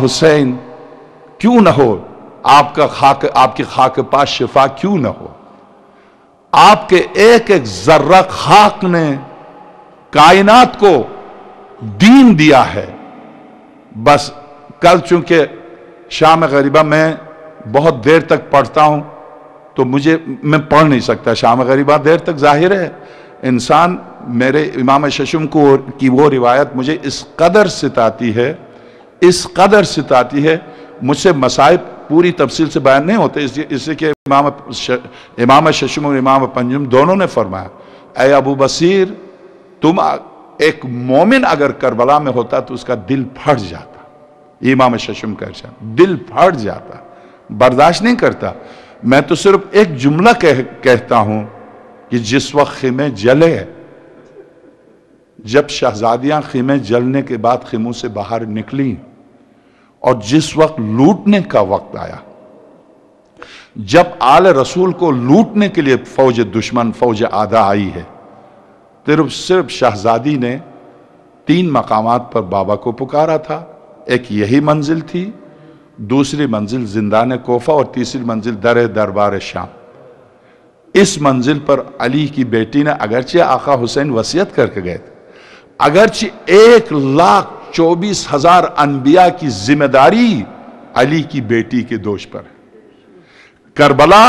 हुसैन क्यों ना हो आपका खाक आपकी खाक पास शिफा क्यों ना हो आपके एक एक जर्रा खाक ने कायनात को दीन दिया है बस कल चूंकि शाम गरीबा में बहुत देर तक पढ़ता हूं तो मुझे मैं पढ़ नहीं सकता शाम गरीबा देर तक जाहिर है इंसान मेरे इमाम शशुम को की वो रिवायत मुझे इस कदर सिताती है इस कदर सिताती है मुझसे मसाइब पूरी तफसील से बयान नहीं होते इसलिए इससे कि इमाम इमाम शशम और इमाम पंजम दोनों ने फरमाया अय अबू बसीर तुम एक मोमिन अगर करबला में होता तो उसका दिल फट जाता इमाम शशम का दिल फट जाता बर्दाश्त नहीं करता मैं तो सिर्फ एक जुमला कह, कहता हूं कि जिस वक्त खिमे जले जब शहजादियां खिमे जलने के बाद खिमों से बाहर निकली और जिस वक्त लूटने का वक्त आया जब आल रसूल को लूटने के लिए फौज दुश्मन फौज आधा आई है सिर्फ सिर्फ शहजादी ने तीन मकाम पर बाबा को पुकारा था एक यही मंजिल थी दूसरी मंजिल जिंदान कोफा और तीसरी मंजिल दर दरबार शाम इस मंजिल पर अली की बेटी ने अगरचे आका हुसैन वसीयत करके गए थे अगरचे एक लाख चौबीस हजार अनबिया की जिम्मेदारी अली की बेटी के दोष पर है करबला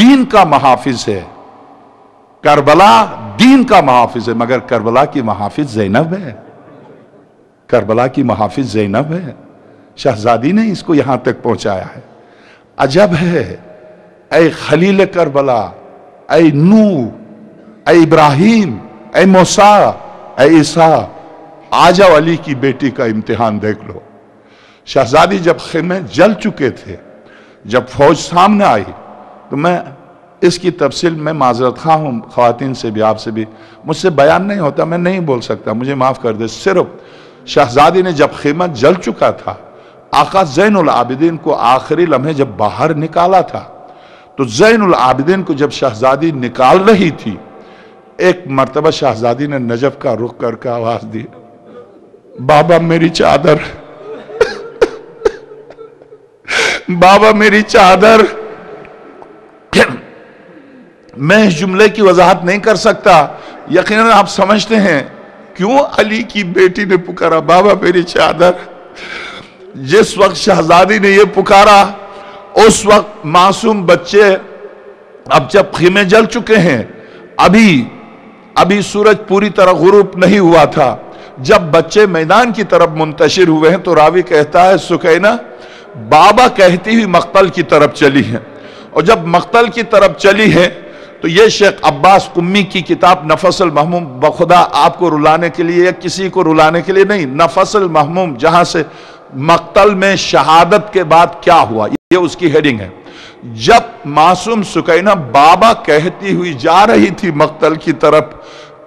दीन का महाफिज है करबला दीन का महाफिज है मगर करबला की महाफिज जैनब है करबला की महाफिज जैनब है शहजादी ने इसको यहां तक पहुंचाया है अजब है ऐ खलील करबला ऐ नू ऐ इब्राहिम ए मोसा ए ईसा आजा अली की बेटी का इम्तिहान देख लो शहजादी जब खेमे जल चुके थे जब फौज सामने आई तो मैं इसकी तफसील में माजरत खा हूँ खातिन से भी आपसे भी मुझसे बयान नहीं होता मैं नहीं बोल सकता मुझे माफ़ कर दे सिर्फ शहजादी ने जब खेमा जल चुका था आका जैन आबिदीन को आखिरी लम्हे जब बाहर निकाला था तो जैन आबिदीन को जब शहजादी निकाल रही थी एक मरतबा शहजादी ने नजब का रुख करके आवाज़ दी बाबा मेरी चादर बाबा मेरी चादर मैं इस जुमले की वजाहत नहीं कर सकता यकीन आप समझते हैं क्यों अली की बेटी ने पुकारा बाबा मेरी चादर जिस वक्त शहजादी ने यह पुकारा उस वक्त मासूम बच्चे अब जब खीमे जल चुके हैं अभी अभी सूरज पूरी तरह गुरूप नहीं हुआ था जब बच्चे मैदान की तरफ मुंतशिर हुए हैं तो रावी कहता है सुकैना बाबा कहती हुई मख्तल की तरफ चली है और जब मख्तल की तरफ चली है तो ये शेख अब्बास कुम्मी की किताब नफसल महमूम बखुदा आपको रुलाने के लिए या किसी को रुलाने के लिए नहीं नफसल महमूम जहां से मक्तल में शहादत के बाद क्या हुआ ये उसकी हेडिंग है जब मासूम सुकैना बाबा कहती हुई जा रही थी मक्तल की तरफ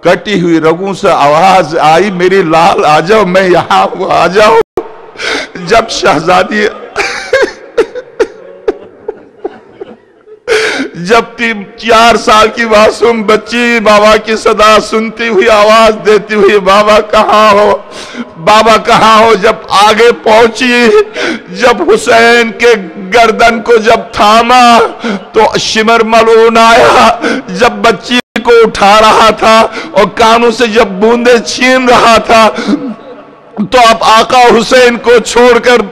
कटी हुई रघु से आवाज आई मेरी लाल आ जाओ मैं यहां आ जाओ जब शहजादी जब तीन चार साल की मासूम बच्ची बाबा की सदा सुनती हुई आवाज देती हुई बाबा कहा हो बाबा कहा हो जब आगे पहुंची जब हुसैन के गर्दन को जब थामा तो शिमर मलून आया जब बच्ची को उठा रहा था और कानों से जब बूंदे छीन रहा था तो आप आका हुसैन को छोड़कर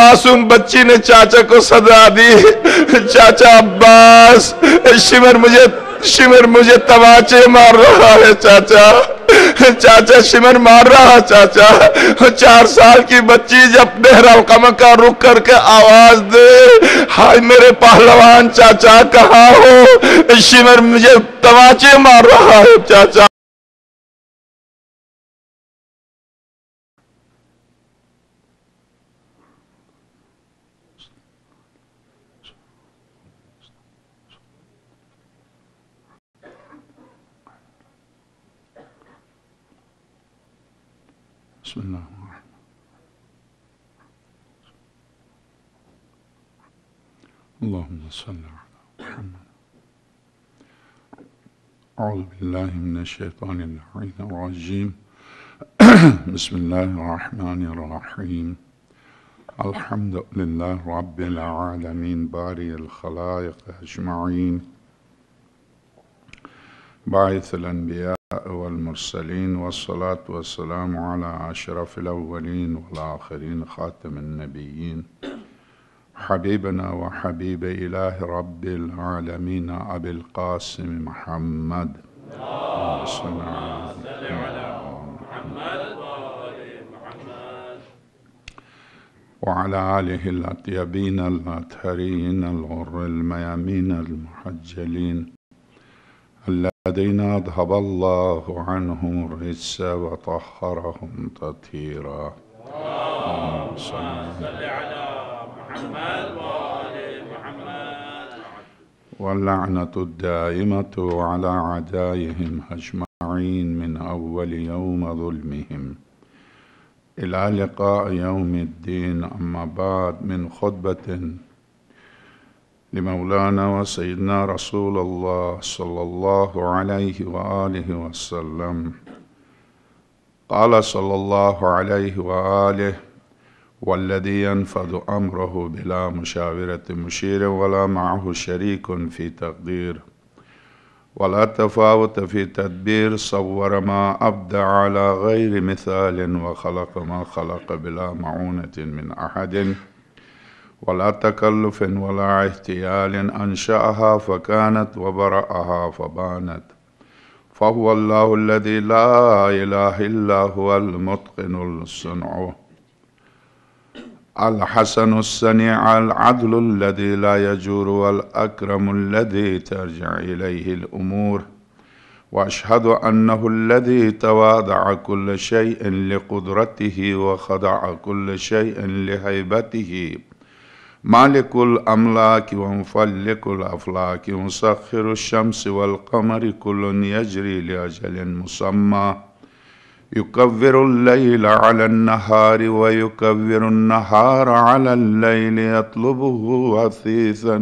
मासूम बच्ची ने चाचा को सजा दी चाचा अब्बास शिमर मुझे शिमर मुझे तबाचे मार रहा है चाचा चाचा शिमर मार रहा चाचा चार साल की बच्ची जब मेरा कम का रुक करके आवाज दे हाय मेरे पहलवान चाचा कहा हो शिमर मुझे तबाचे मार रहा है चाचा اللهم صل على محمد أعوذ بالله من الشيطان الرجيم بسم الله الرحمن الرحيم الحمد لله رب العالمين باري الخلائق أجمعين باعث الأنبياء والمرسلين والصلاة والسلام على أشرف الأولين والآخرين خاتم النبيين حبيبنا وحبيب إله رب العالمين أبي القاسم محمد صل على محمد وعلى آله الأطيبين الأطهرين الغر الميامين المحجلين الذين أذهب الله عنهم الرجس وطهرهم تطهيرا اللهم صل على محمد وآل محمد واللعنة الدائمة على عدائهم أجمعين من أول يوم ظلمهم إلى لقاء يوم الدين أما بعد من خطبة لمولانا وسيدنا رسول الله صلى الله عليه وآله وسلم قال صلى الله عليه وآله والذي ينفذ أمره بلا مشاورة مشير ولا معه شريك في تقدير ولا تفاوت في تدبير صور ما أبدع على غير مثال وخلق ما خلق بلا معونة من أحد ولا تكلف ولا احتيال أنشأها فكانت وبرأها فبانت فهو الله الذي لا إله إلا هو المتقن الصنع الحسن السنيع العدل الذي لا يجور والأكرم الذي ترجع إليه الأمور وأشهد أنه الذي تواضع كل شيء لقدرته وخضع كل شيء لهيبته مالك الأملاك ومفلك الأفلاك مسخر الشمس والقمر كل يجري لأجل مسمى يكبر الليل على النهار ويكبر النهار على الليل يطلبه وثيثا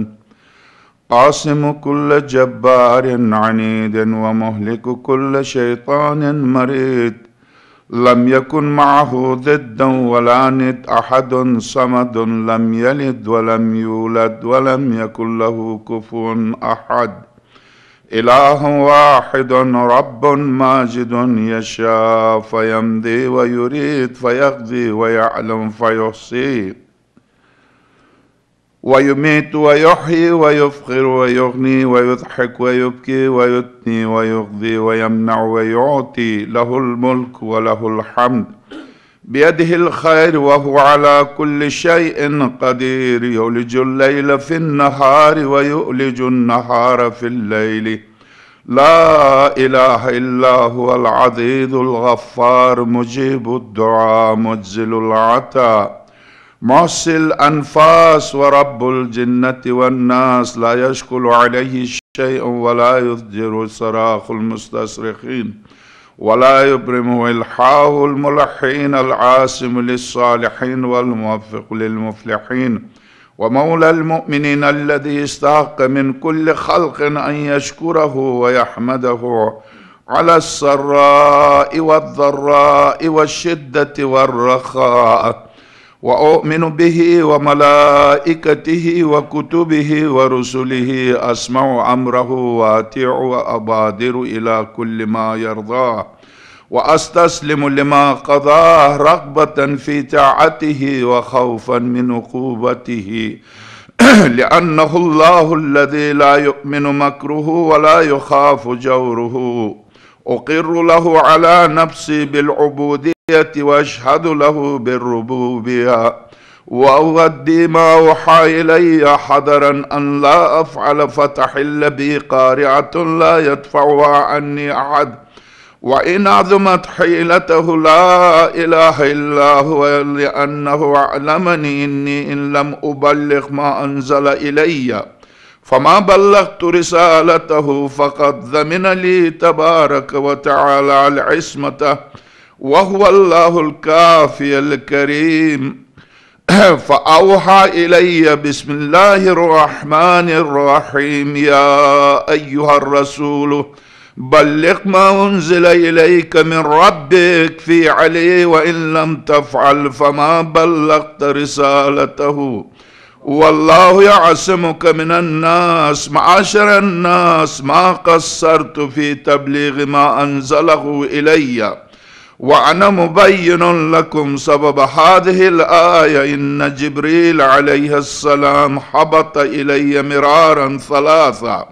قاسم كل جبار عنيد ومهلك كل شيطان مريد لم يكن معه ضد ولا ند احد صمد لم يلد ولم يولد ولم يكن له كفوا احد إله واحد رب ماجد يشاء فيمضي ويريد فيقضي ويعلم فيحصي ويميت ويحيي ويفخر ويغني ويضحك ويبكي ويثني ويغضي ويمنع ويعطي له الملك وله الحمد بيده الخير وهو على كل شيء قدير يولج الليل في النهار ويولج النهار في الليل لا اله الا هو العزيز الغفار مجيب الدعاء مجزل العطاء معصي الانفاس ورب الجنه والناس لا يشكل عليه شيء ولا يضجر صراخ المستصرخين ولا يبرم إلحاه الملحين العاصم للصالحين والموفق للمفلحين ومولى المؤمنين الذي استحق من كل خلق أن يشكره ويحمده على السراء والضراء والشدة والرخاء واؤمن به وملائكته وكتبه ورسله اسمع امره واتع وابادر الى كل ما يرضاه واستسلم لما قضاه رغبه في طاعته وخوفا من عقوبته لانه الله الذي لا يؤمن مكره ولا يخاف جوره اقر له على نفسي بالعبوديه واشهد له بالربوبيه واودي ما اوحى الي حذرا ان لا افعل فتحل بي قارعه لا يدفعها عني احد وان عظمت حيلته لا اله الا هو لانه أعلمني اني ان لم ابلغ ما انزل الي فما بلغت رسالته فقد ذمن لي تبارك وتعالى العصمه وهو الله الكافي الكريم فأوحى إلي بسم الله الرحمن الرحيم يا أيها الرسول بلغ ما أنزل إليك من ربك في علي وإن لم تفعل فما بلغت رسالته والله يعصمك من الناس معاشر الناس ما قصرت في تبليغ ما أنزله إليّ وانا مبين لكم سبب هذه الايه ان جبريل عليه السلام هبط الي مرارا ثلاثا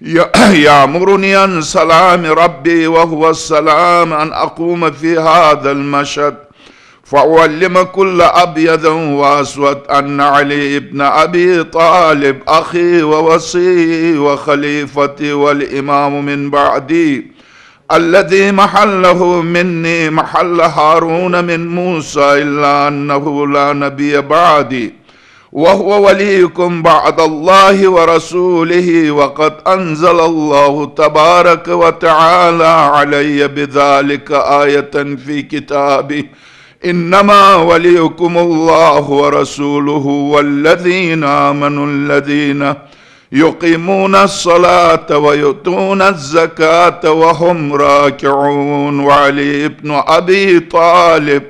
يامرني أن سلام ربي وهو السلام ان اقوم في هذا المشهد فأعلم كل أبيض وأسود أن علي بن أبي طالب أخي ووصي وخليفتي والإمام من بعدي अल्लदी महल्लहु मिन्नी महल हारून मिन मूसा इल्ला अन्नहु ला नबी बादी वहुव वलीकुम बाद अल्लाह व रसूलिह वक़द अनज़ल अल्लाह तबारक व तआला अलैय बिज़ालिक आयतन फी किताबि इन्नमा वलीकुम अल्लाह व रसूलुहु वल्लज़ीना आमनु अल्लज़ीना يقيمون الصلاة ويؤتون الزكاة وهم راكعون وعلي بن أبي طالب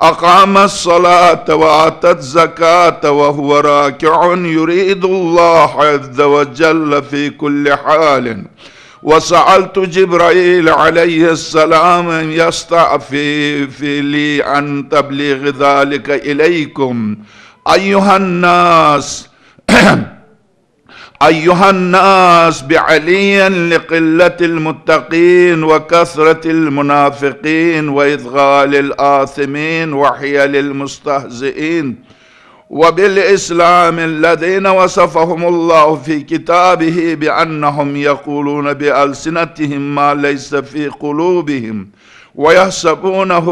أقام الصلاة وآتى الزكاة وهو راكع يريد الله عز وجل في كل حال وسألت جبرائيل عليه السلام أن يستعفي في لي عن تبليغ ذلك إليكم أيها الناس ايها الناس بعليا لقله المتقين وكثره المنافقين واذغال الاثمين وحيل المستهزئين وبالاسلام الذين وصفهم الله في كتابه بانهم يقولون بالسنتهم ما ليس في قلوبهم ويحسبونه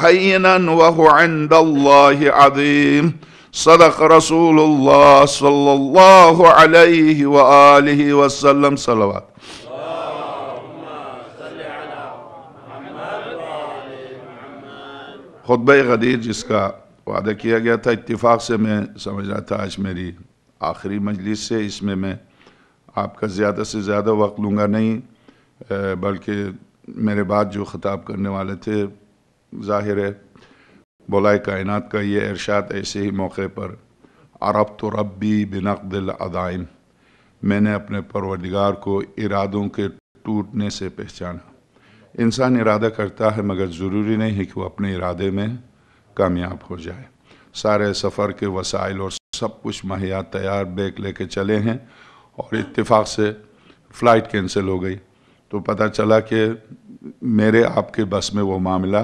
هينا وهو عند الله عظيم सदक रसूलुल्लाह सल्लल्लाहु अलैहि व आलिहि वसल्लम सलावत खुतब गदीर जिसका वादा किया गया था इत्तिफाक से मैं समझ रहा था आज मेरी आखिरी मजलिस से इसमें मैं आपका ज़्यादा से ज़्यादा वक्त लूँगा नहीं बल्कि मेरे बाद जो ख़ताब करने वाले थे ज़ाहिर है बोलाए कायन का ये इरशाद ऐसे ही मौके पर अरब तो रबी बिनकदिल अदाइम मैंने अपने परवरदिगार को इरादों के टूटने से पहचाना इंसान इरादा करता है मगर ज़रूरी नहीं है कि वह अपने इरादे में कामयाब हो जाए सारे सफ़र के वसाइल और सब कुछ महिया तैयार बैग लेके चले हैं और इतफ़ाक़ से फ़्लाइट कैंसिल हो गई तो पता चला कि मेरे आपके बस में वो मामला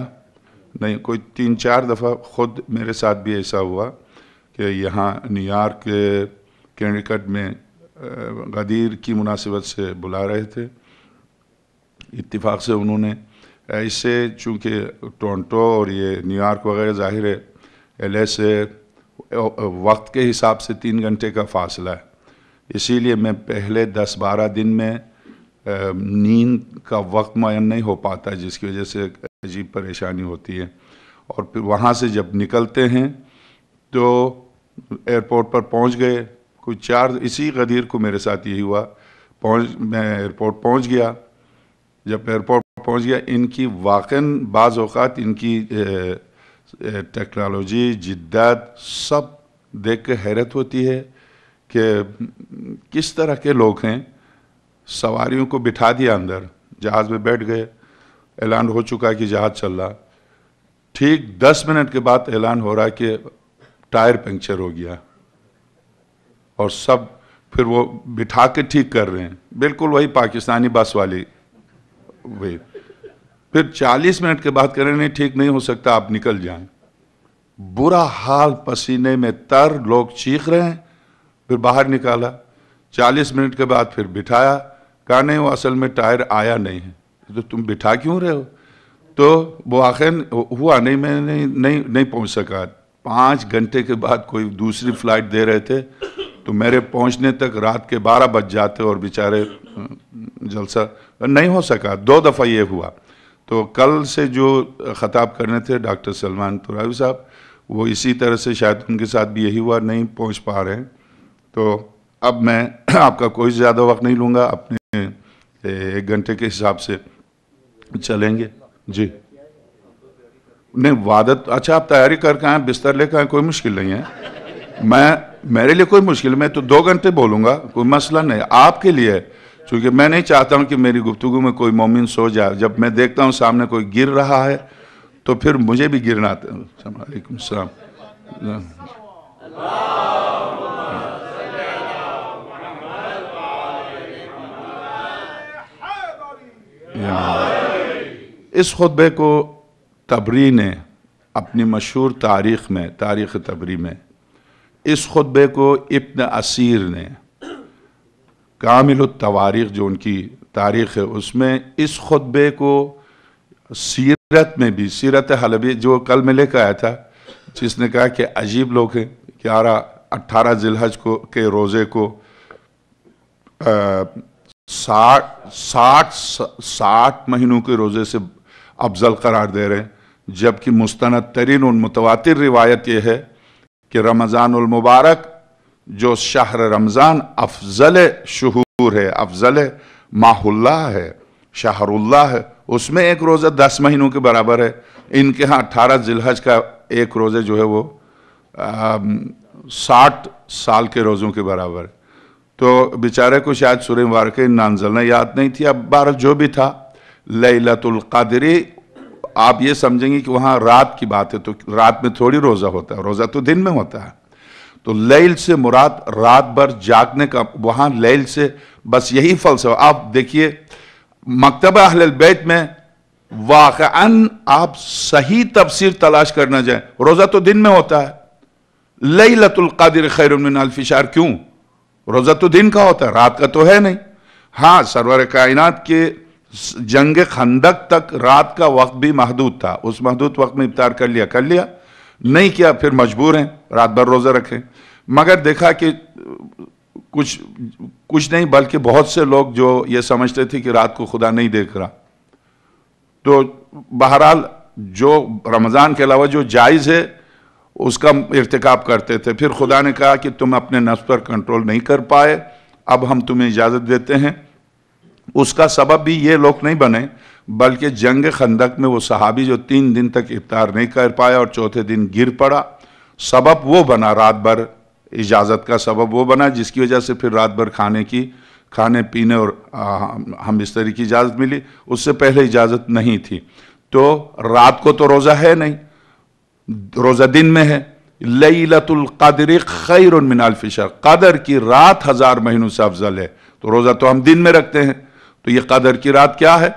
नहीं कोई तीन चार दफ़ा खुद मेरे साथ भी ऐसा हुआ कि यहाँ न्यूयॉर्क कैंडिकट में गदीर की मुनासिबत से बुला रहे थे इतफाक़ से उन्होंने ऐसे चूँकि टोरंटो और ये न्यूयॉर्क वगैरह ज़ाहिर है एल से वक्त के हिसाब से तीन घंटे का फासला है इसीलिए मैं पहले दस बारह दिन में नींद का वक्त मुन नहीं हो पाता जिसकी वजह से अजीब परेशानी होती है और फिर वहाँ से जब निकलते हैं तो एयरपोर्ट पर पहुँच गए कोई चार इसी गदीर को मेरे साथ यही हुआ पहुँच मैं एयरपोर्ट पहुँच गया जब एयरपोर्ट पहुँच गया इनकी वाकन बाज़ात इनकी टेक्नोलॉजी जिद्दत सब देख के हैरत होती है कि किस तरह के लोग हैं सवारियों को बिठा दिया अंदर जहाज़ में बैठ गए ऐलान हो चुका है कि जहाज चल रहा ठीक दस मिनट के बाद ऐलान हो रहा है कि टायर पंक्चर हो गया और सब फिर वो बिठा के ठीक कर रहे हैं बिल्कुल वही पाकिस्तानी बस वाली वे फिर 40 मिनट के बाद कह रहे नहीं ठीक नहीं हो सकता आप निकल जाएं बुरा हाल पसीने में तर लोग चीख रहे हैं फिर बाहर निकाला 40 मिनट के बाद फिर बिठाया कहा नहीं वो असल में टायर आया नहीं है तो तुम बिठा क्यों रहे हो तो वो आखिर हुआ नहीं मैं नहीं नहीं नहीं पहुंच सका पाँच घंटे के बाद कोई दूसरी फ्लाइट दे रहे थे तो मेरे पहुंचने तक रात के बारह बज जाते और बेचारे जलसा नहीं हो सका दो दफ़ा ये हुआ तो कल से जो ख़ताब करने थे डॉक्टर सलमान तुरावी साहब वो इसी तरह से शायद उनके साथ भी यही हुआ नहीं पहुंच पा रहे हैं तो अब मैं आपका कोई ज़्यादा वक्त नहीं लूँगा अपने एक घंटे के हिसाब से चलेंगे जी नहीं वादत अच्छा आप तैयारी करके आए बिस्तर लेकर आए कोई मुश्किल नहीं है मैं मेरे लिए कोई मुश्किल मैं तो दो घंटे बोलूंगा कोई मसला नहीं आपके लिए क्योंकि मैं नहीं चाहता हूं कि मेरी गुफ्तगु में कोई मोमिन सो जाए जब मैं देखता हूँ सामने कोई गिर रहा है तो फिर मुझे भी गिरना सलाम Yeah. इस खुतबे को तबरी ने अपनी मशहूर तारीख़ में तारीख़ तबरी में इस खुतबे को इब्न असीर ने कामिल तवारीख जो उनकी तारीख़ है उसमें इस खुतबे को सीरत में भी सीरत हलबी जो कल में लेकर आया था जिसने कहा कि अजीब लोग हैं ग्यारह अट्ठारह जिलहज को के रोज़े को साठ साठ साठ महीनों के रोज़े से अफजल करार दे रहे हैं जबकि मुस्ंद तरीन उन मुतवातिर रिवायत यह है कि रमज़ानमबारक जो शहर रमज़ान अफजल शहूर है अफजल माहुल्ला है शाहरुल्ला है उसमें एक रोज़ा दस महीनों के बराबर है इनके यहाँ अट्ठारह जिलहज का एक रोज़े जो है वो साठ साल के रोज़ों के बराबर है तो बेचारे को शायद सूर्य मुबारक नानजलना याद नहीं थी अब बारह जो भी था लतुल कदरी आप ये समझेंगे कि वहाँ रात की बात है तो रात में थोड़ी रोज़ा होता है रोज़ा तो दिन में होता है तो लैल से मुराद रात भर जागने का वहाँ लैल से बस यही फलसफा आप देखिए मकतब अहलबैत में वाकन आप सही तफसीर तलाश करना जाए रोज़ा तो दिन में होता है लई लतुल्कदिर खैरमिनफिशार क्यों रोज़ा तो दिन का होता है रात का तो है नहीं हाँ सरवर कायनात के जंग खंदक तक रात का वक्त भी महदूद था उस महदूद वक्त में इफ्तार कर लिया कर लिया नहीं किया फिर मजबूर हैं रात भर रोज़ा रखें मगर देखा कि कुछ कुछ नहीं बल्कि बहुत से लोग जो ये समझते थे कि रात को खुदा नहीं देख रहा तो बहरहाल जो रमज़ान के अलावा जो जायज़ है उसका इरतकब करते थे फिर खुदा ने कहा कि तुम अपने नफ्स पर कंट्रोल नहीं कर पाए अब हम तुम्हें इजाज़त देते हैं उसका सबब भी ये लोग नहीं बने बल्कि जंग खंदक में वो सहाबी जो तीन दिन तक इफ्तार नहीं कर पाया और चौथे दिन गिर पड़ा सबब वो बना रात भर इजाज़त का सबब वो बना जिसकी वजह से फिर रात भर खाने की खाने पीने और हम इस तरह की इजाज़त मिली उससे पहले इजाज़त नहीं थी तो रात को तो रोज़ा है नहीं रोज़ा दिन में है लतुल्कदर खैर मिनाल फ़िशर कदर की रात हज़ार महीनों से अफजल है तो रोज़ा तो हम दिन में रखते हैं तो ये कदर की रात क्या है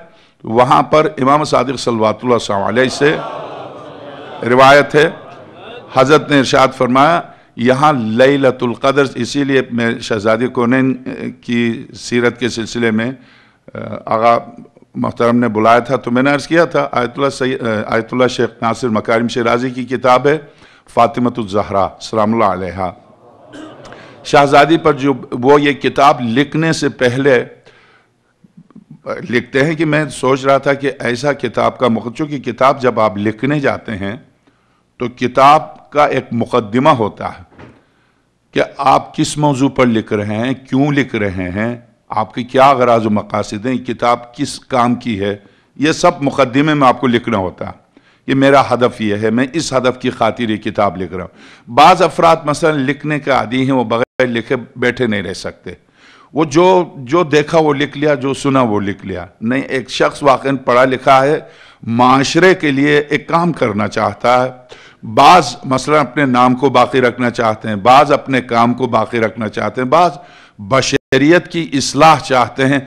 वहाँ पर इमाम सादिक सलवातल से रिवायत है हज़रत ने इर्शाद फरमाया यहाँ लतुल कदर इसीलिए मैं शहजादी कोनैन की सीरत के सिलसिले में आगा मोहतरम ने बुलाया था तो मैंने अर्ज़ किया था आयतुल्ला सै Ayatollah Sheikh Nasir Makarim Shirazi की किताब है फ़ातिमतज़हरा सलाम शहज़ादी पर जो वो ये किताब लिखने से पहले लिखते हैं कि मैं सोच रहा था कि ऐसा किताब का चूँकि किताब जब आप लिखने जाते हैं तो किताब का एक मुकदमा होता है कि आप किस मौजू पर लिख रहे हैं क्यों लिख रहे हैं आपकी क्या गराज मकासद हैं किताब किस काम की है ये सब मुकदमे में आपको लिखना होता है ये मेरा हदफ ये है मैं इस हदफ की खातिर ये किताब लिख रहा हूँ बाज़ अफराद मसल लिखने के आदि हैं वो बगैर लिखे बैठे नहीं रह सकते वो जो जो देखा वो लिख लिया जो सुना वो लिख लिया नहीं एक शख्स वाकई पढ़ा लिखा है माशरे के लिए एक काम करना चाहता है बाज़ मसला अपने नाम को बाकी रखना चाहते हैं बाज़ अपने काम को बाकी रखना चाहते हैं बाज़ बशरीत की असलाह चाहते हैं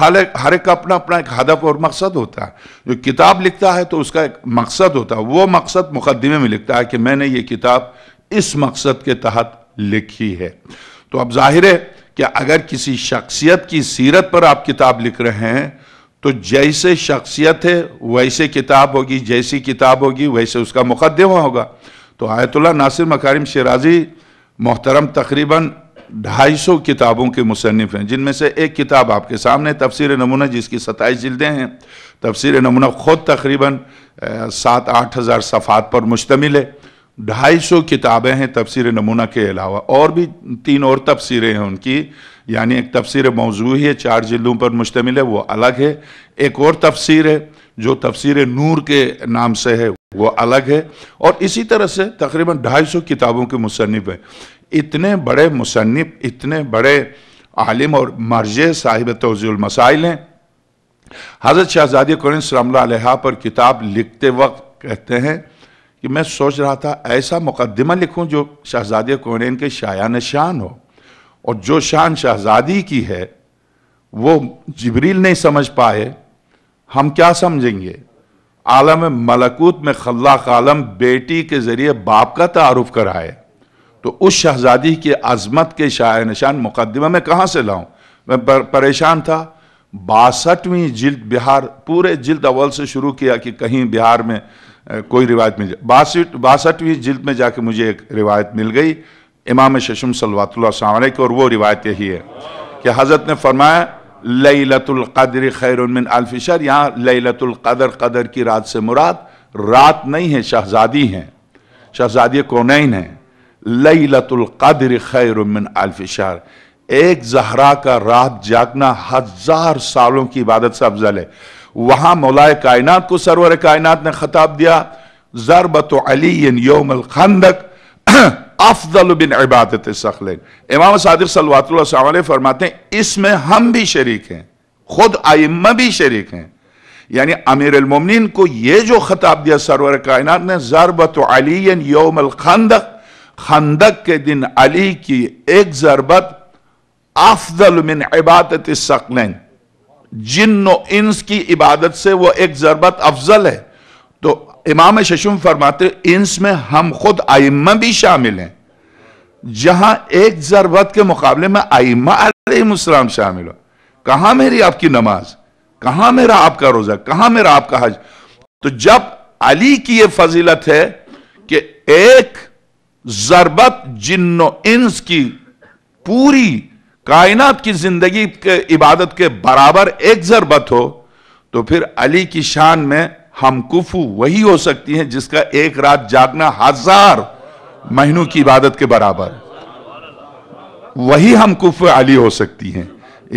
हाल हर एक अपना अपना एक हदफ और मकसद होता है जो किताब लिखता है तो उसका एक मकसद होता है वो मकसद मुकदमे में लिखता है कि मैंने ये किताब इस मकसद के तहत लिखी है तो अब जाहिर है कि अगर किसी शख्सियत की सीरत पर आप किताब लिख रहे हैं तो जैसे शख्सियत है वैसे किताब होगी जैसी किताब होगी वैसे उसका मुकदमा होगा तो आयतुल्ला नासिर मकारिम शराजी मोहतरम तकरीबन ढाई सौ किताबों के मुसनफ़ हैं जिनमें से एक किताब आपके सामने तफसर नमूना जिसकी सताईस जिल्दें हैं तफसर नमूना ख़ुद तकरीबन सात आठ हज़ार सफ़ात पर मुश्तमिल है ढाई सौ किताबें हैं तफसर नमूना के अलावा और भी तीन और तफसरें हैं उनकी यानी एक तफसर मौजू है चार जिलों पर मुश्तमिल है वो अलग है एक और तफसर है जो तफसर नूर के नाम से है वो अलग है और इसी तरह से तकरीबन ढाई सौ किताबों के मुसनफ़ हैं इतने बड़े मुसनफ़ इतने बड़े आलिम और मर्ज साहिब तोज़ुलमसाइल हैं हज़रत शहजादी कौन सल्ला पर किताब लिखते वक्त कहते हैं कि मैं सोच रहा था ऐसा मुकदमा लिखूं जो शहजादे कोनैन के शाया शान हो और जो शान शहजादी की है वो जबरील नहीं समझ पाए हम क्या समझेंगे आलम मलकूत में खल्ला आलम बेटी के ज़रिए बाप का तारुफ कराए तो उस शहजादी की अजमत के शाया निशान मुकदमा में कहाँ से लाऊं मैं पर, परेशान था बासठवीं जिल्द बिहार पूरे जिल्द अवल से शुरू किया कि कहीं बिहार में कोई रिवायत मिल बासठ बासठवीं जिल्द में जाके मुझे एक रिवायत मिल गई इमाम शशम सलवातल की और वो रिवायत यही है कि हज़रत ने फरमाया लई लतुल्क़द्र खैरमिन अलफिशर यहाँ लतुल्क़दर कदर की रात से मुराद रात नहीं है शहजादी हैं शहजादी कौनैन हैं लतुल्क़द्र खैरमिन अलफिशर एक जहरा का रात जागना हज़ार सालों की इबादत से अफजल है वहां मौलाए कायनात को सरवर कायनात ने खताब दिया जरबत अली योम खंदक अफजल बिन इबादत सखलिन इमाम सादिक सलवात फरमाते हैं इसमें हम भी शरीक हैं खुद आइम्मा भी शरीक हैं यानी अमीर उलमोमिन को यह जो खताब दिया सरवर कायनात ने जरबत अली योम खंदक खंदक के दिन अली की एक जरबत अफजल बिन इबादत सकलैन जिन इंस की इबादत से वो एक ज़रबत अफजल है तो इमाम शशुम फरमाते इंस में हम खुद आइम्मा भी शामिल हैं जहां एक ज़रबत के मुकाबले में आइम्मा अलैहिस्सलाम शामिल हो कहा मेरी आपकी नमाज कहा मेरा आपका रोज़ा कहां मेरा आपका हज तो जब अली की ये फजीलत है कि एक ज़रबत जिन्नो इंस की पूरी कायनात की जिंदगी के इबादत के बराबर एक जरबत हो तो फिर अली की शान में हमकुफू वही हो सकती है जिसका एक रात जागना हजार महीनों की इबादत के बराबर वही हमकुफ अली हो सकती है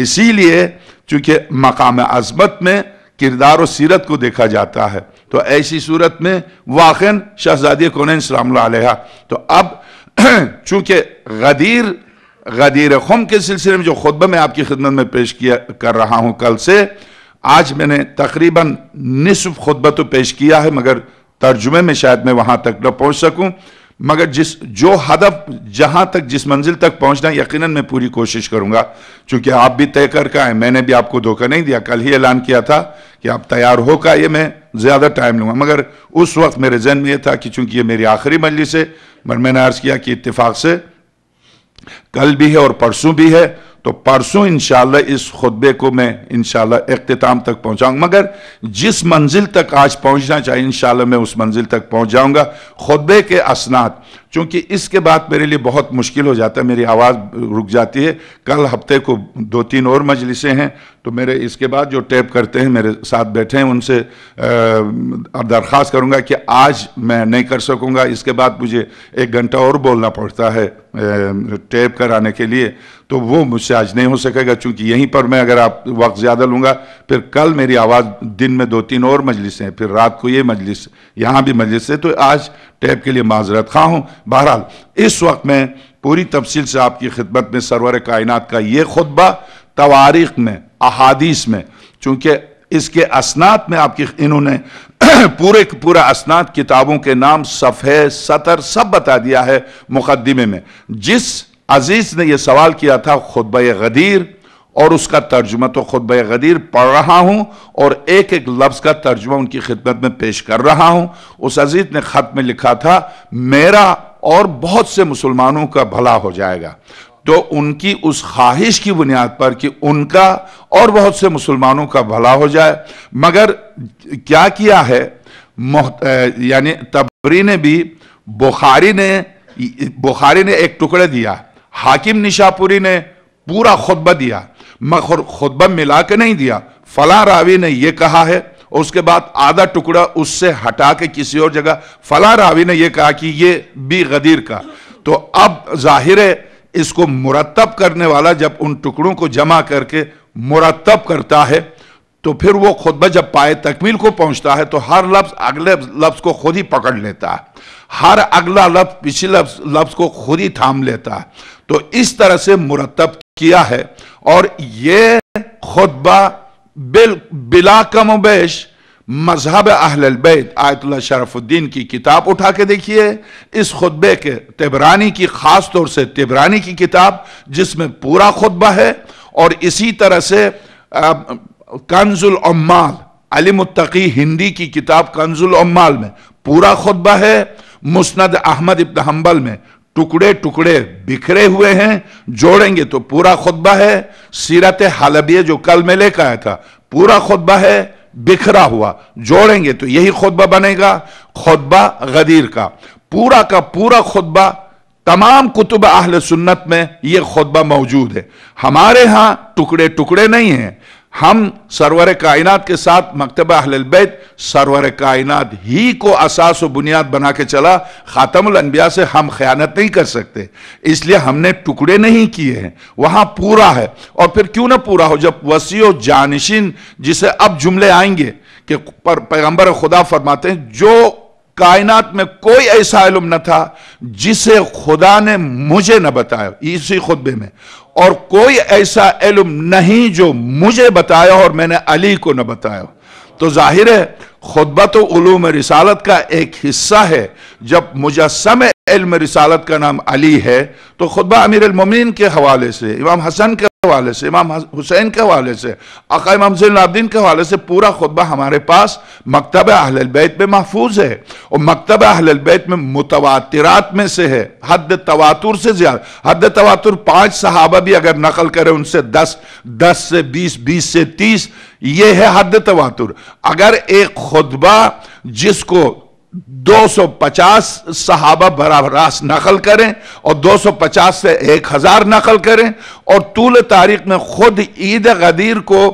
इसीलिए चूंकि मकाम अजमत में किरदार और सीरत को देखा जाता है तो ऐसी सूरत में वाकन शहजादी कौन सलाम तो अब चूंकि गदीर गदीर खुम के सिलसिले में जो खुतबा मैं आपकी खिदमत में पेश किया कर रहा हूँ कल से आज मैंने तकरीबन निसफ खुतबा तो पेश किया है मगर तर्जुमे में शायद मैं वहाँ तक न पहुँच सकूँ मगर जिस जो हदफ जहाँ तक जिस मंजिल तक पहुँचना यकीनन मैं पूरी कोशिश करूँगा चूंकि आप भी तय कर का आए मैंने भी आपको धोखा नहीं दिया कल ही ऐलान किया था कि आप तैयार हो का ये मैं ज़्यादा टाइम लूँगा मगर उस वक्त मेरे जहन में यह था कि चूँकि ये मेरी आखिरी मजलिस है मगर मैंने अर्ज़ किया कि इतफ़ाक़ से कल भी है और परसों भी है तो परसों इंशाल्लाह इस खुतबे को मैं इंशाल्लाह अख्ताम तक पहुंचाऊंगा मगर जिस मंजिल तक आज पहुंचना चाहिए इंशाल्लाह मैं उस मंजिल तक पहुंच जाऊंगा खुतबे के असनाद क्योंकि इसके बाद मेरे लिए बहुत मुश्किल हो जाता है मेरी आवाज़ रुक जाती है कल हफ्ते को दो तीन और मजलिसें हैं तो मेरे इसके बाद जो टेप करते हैं मेरे साथ बैठे हैं उनसे दरख्वास्त करूंगा कि आज मैं नहीं कर सकूंगा इसके बाद मुझे एक घंटा और बोलना पड़ता है टेप कराने के लिए तो वो मुझसे आज नहीं हो सकेगा क्योंकि यहीं पर मैं अगर आप वक्त ज़्यादा लूँगा फिर कल मेरी आवाज़ दिन में दो तीन और मजलिस हैं फिर रात को ये मजलिस यहाँ भी मजलिस है तो आज टेप के लिए माजरत खा हूँ बहरहाल इस वक्त मैं पूरी तफसील से आपकी खिदमत में सरवर कायनात का ये खुतबा तवारीख में अहादीस में चूंकि इसके असनात में आपकी इन्होंने पूरे पूरा असनात किताबों के नाम सफ़े सतर सब बता दिया है मुकदमे में जिस अजीज ने यह सवाल किया था खुतब गदीर और उसका तर्जुमा तो खुतब गदीर पढ़ रहा हूं और एक एक लफ्ज़ का तर्जुमा उनकी खिदमत में पेश कर रहा हूं उस अजीज ने ख़त में लिखा था मेरा और बहुत से मुसलमानों का भला हो जाएगा तो उनकी उस ख्वाहिश की बुनियाद पर कि उनका और बहुत से मुसलमानों का भला हो जाए मगर क्या किया है यानी तबरी ने भी बुखारी ने बुखारी ने एक टुकड़े दिया हाकिम निशापुरी ने पूरा खुतबा दिया मगर खुतबा मिला के नहीं दिया फला रावी ने यह कहा है उसके बाद आधा टुकड़ा उससे हटा के किसी और जगह फला रावी ने यह कहा कि ये बी गदीर का तो अब जाहिर है इसको मुरतब करने वाला जब उन टुकड़ों को जमा करके मुरतब करता है तो फिर वो खुतबा जब पाए तकमील को पहुंचता है तो हर लफ्ज़ अगले लफ्ज़ को खुद ही पकड़ लेता है हर अगला लफ्ज़ पिछले लफ्ज़ को खुद ही थाम लेता है तो इस तरह से मुरतब किया है और ये खुतबा बिल बिला कमोबेश मजहब अहल बैत आयतुल्ला शरफुद्दीन की किताब उठा के देखिए इस खुतबे के तिबरानी की ख़ास तौर से तिबरानी की किताब जिसमें पूरा खुतबा है और इसी तरह से कंजुलमाल अली हिंदी की किताब कंजुल अम्माल में पूरा खुतबा है मुस्ंद अहमद इब्न हम्बल में टुकड़े टुकड़े बिखरे हुए हैं जोड़ेंगे तो पूरा खुतबा है सीरत हलबिया जो कल में लेकर आया था पूरा खुतबा है बिखरा हुआ जोड़ेंगे तो यही खुतबा बनेगा खुतबा गदीर का पूरा का पूरा खुतबा तमाम कुतुब अहल सुन्नत में यह खुतबा मौजूद है हमारे यहां टुकड़े टुकड़े नहीं है हम सरवर कायनात के साथ मकतब अहलबैत सरवर कायनात ही को असास व बुनियाद बना के चला ख़ातमलबिया से हम ख़यानत नहीं कर सकते इसलिए हमने टुकड़े नहीं किए हैं वहाँ पूरा है और फिर क्यों ना पूरा हो जब वसी व जानशिन जिसे अब जुमले आएंगे कि पैगम्बर खुदा फरमाते हैं जो कायनात में कोई ऐसा इलम न था जिसे खुदा ने मुझे न बताया इसी खुतबे में और कोई ऐसा इलम नहीं जो मुझे बताया और मैंने अली को न बताया तो जाहिर है खुतबा तो उलूम रिसालत का एक हिस्सा है जब मुजस्म इल्म रिसालत का नाम अली है तो खुतबा अमीर उमिन के हवाले से इमाम हसन के हवाले से इमाम हुसैन के हवाले से अका इमाम जैनलाब्दीन के हवाले से पूरा खुतबा हमारे पास मकतब अहलबैत में महफूज है और मकतब अहलबैत में मुतवातरात में से है हद तवातुर से ज़्यादा हद तवातुर पांच सहाबा भी अगर नकल करें उनसे दस दस से बीस बीस से तीस ये है हद तवातुर अगर एक खुतबा जिसको 250 सहाबा बराबरास नकल करें और 250 से 1000 नकल करें और तूल तारीख में खुद ईद गदीर को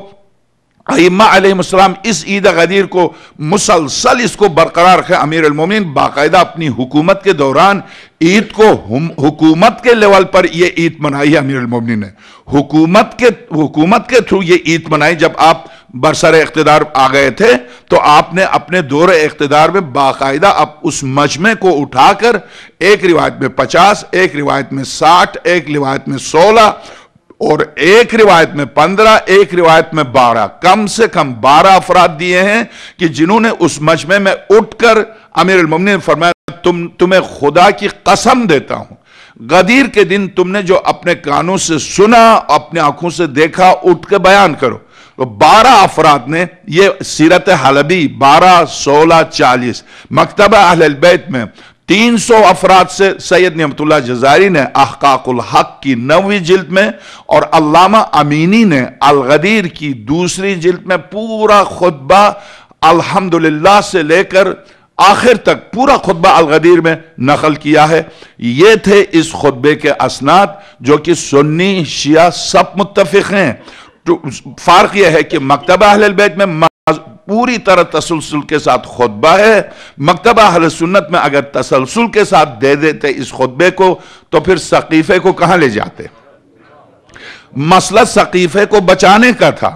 आईमाम इस ईद गदीर को मुसलसल इसको बरकरार रखे अमीर उमिन बाकायदा अपनी हुकूमत के दौरान ईद को हुकूमत के लेवल पर यह ईद मनाई है अमीर उमिन ने हुकूमत के हुकूमत के थ्रू ये ईद मनाई जब आप बरसर इकतदार आ गए थे तो आपने अपने दौर इकतदार में बाकायदा अब उस मजमे को उठाकर एक रिवायत में पचास एक रिवायत में साठ एक रिवायत में सोलह और एक रिवायत में पंद्रह एक रिवायत में बारह कम से कम बारह अफराद दिए हैं कि जिन्होंने उस मजमे में उठकर अमीर ने फरमाया तुम तुम्हें खुदा की कसम देता हूं गदीर के दिन तुमने जो अपने कानों से सुना अपने आंखों से देखा उठ के बयान करो तो बारह अफराद ने यह सीरत हलबी बारह सोलह चालीस मकतबा अहलबैत में तीन सौ अफराद से सैयद नमतुल्ला जजारी ने अहकाकुल हक की नवी जिल्द में और अल्लामा अमीनी ने अलगदीर की दूसरी जिल्द में पूरा खुतबा अलहमदुल्ला से लेकर आखिर तक पूरा खुतबा अलगदीर में नकल किया है ये थे इस खुतबे के असनाद जो कि सुन्नी शिया सब मुतफिक हैं तो फ़र्क यह है कि मकतबा अहलबैत बैत में पूरी तरह तसलसल के साथ खुतबा है मकतबा हर सुन्नत में अगर तसलसल के साथ दे देते इस खुतबे को तो फिर सकीफ़े को कहां ले जाते मसला सकीफ़े को बचाने का था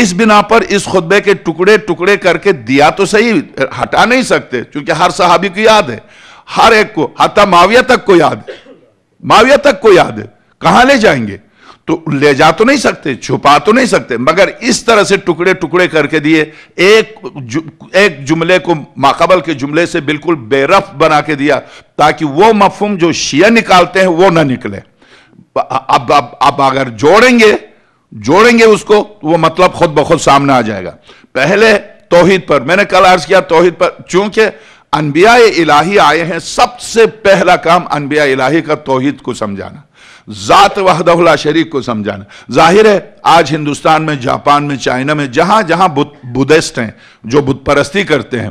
इस बिना पर इस खुतबे के टुकड़े टुकड़े करके दिया तो सही हटा नहीं सकते क्योंकि हर सहाबी को याद है हर एक को हता माविया तक को याद माविया तक को याद है कहां ले जाएंगे तो ले जा तो नहीं सकते छुपा तो नहीं सकते मगर इस तरह से टुकड़े टुकड़े करके दिए एक जु, एक जुमले को माकबल के जुमले से बिल्कुल बेरफ बना के दिया ताकि वो मफहम जो शिया निकालते हैं वो ना निकले अब अब अब अगर जोड़ेंगे जोड़ेंगे उसको तो वो मतलब खुद ब खुद सामने आ जाएगा पहले तोहिद पर मैंने कल अर्ज किया तोहहीद पर चूंकि अनबिया इलाही आए हैं सबसे पहला काम अनबिया इलाही का तोहिद को समझाना ज़ात वहदहुल्ला शरीक को समझाना जाहिर है आज हिंदुस्तान में जापान में चाइना में जहां जहाँ बुद्धिस्ट हैं जो बुद्ध परस्ती करते हैं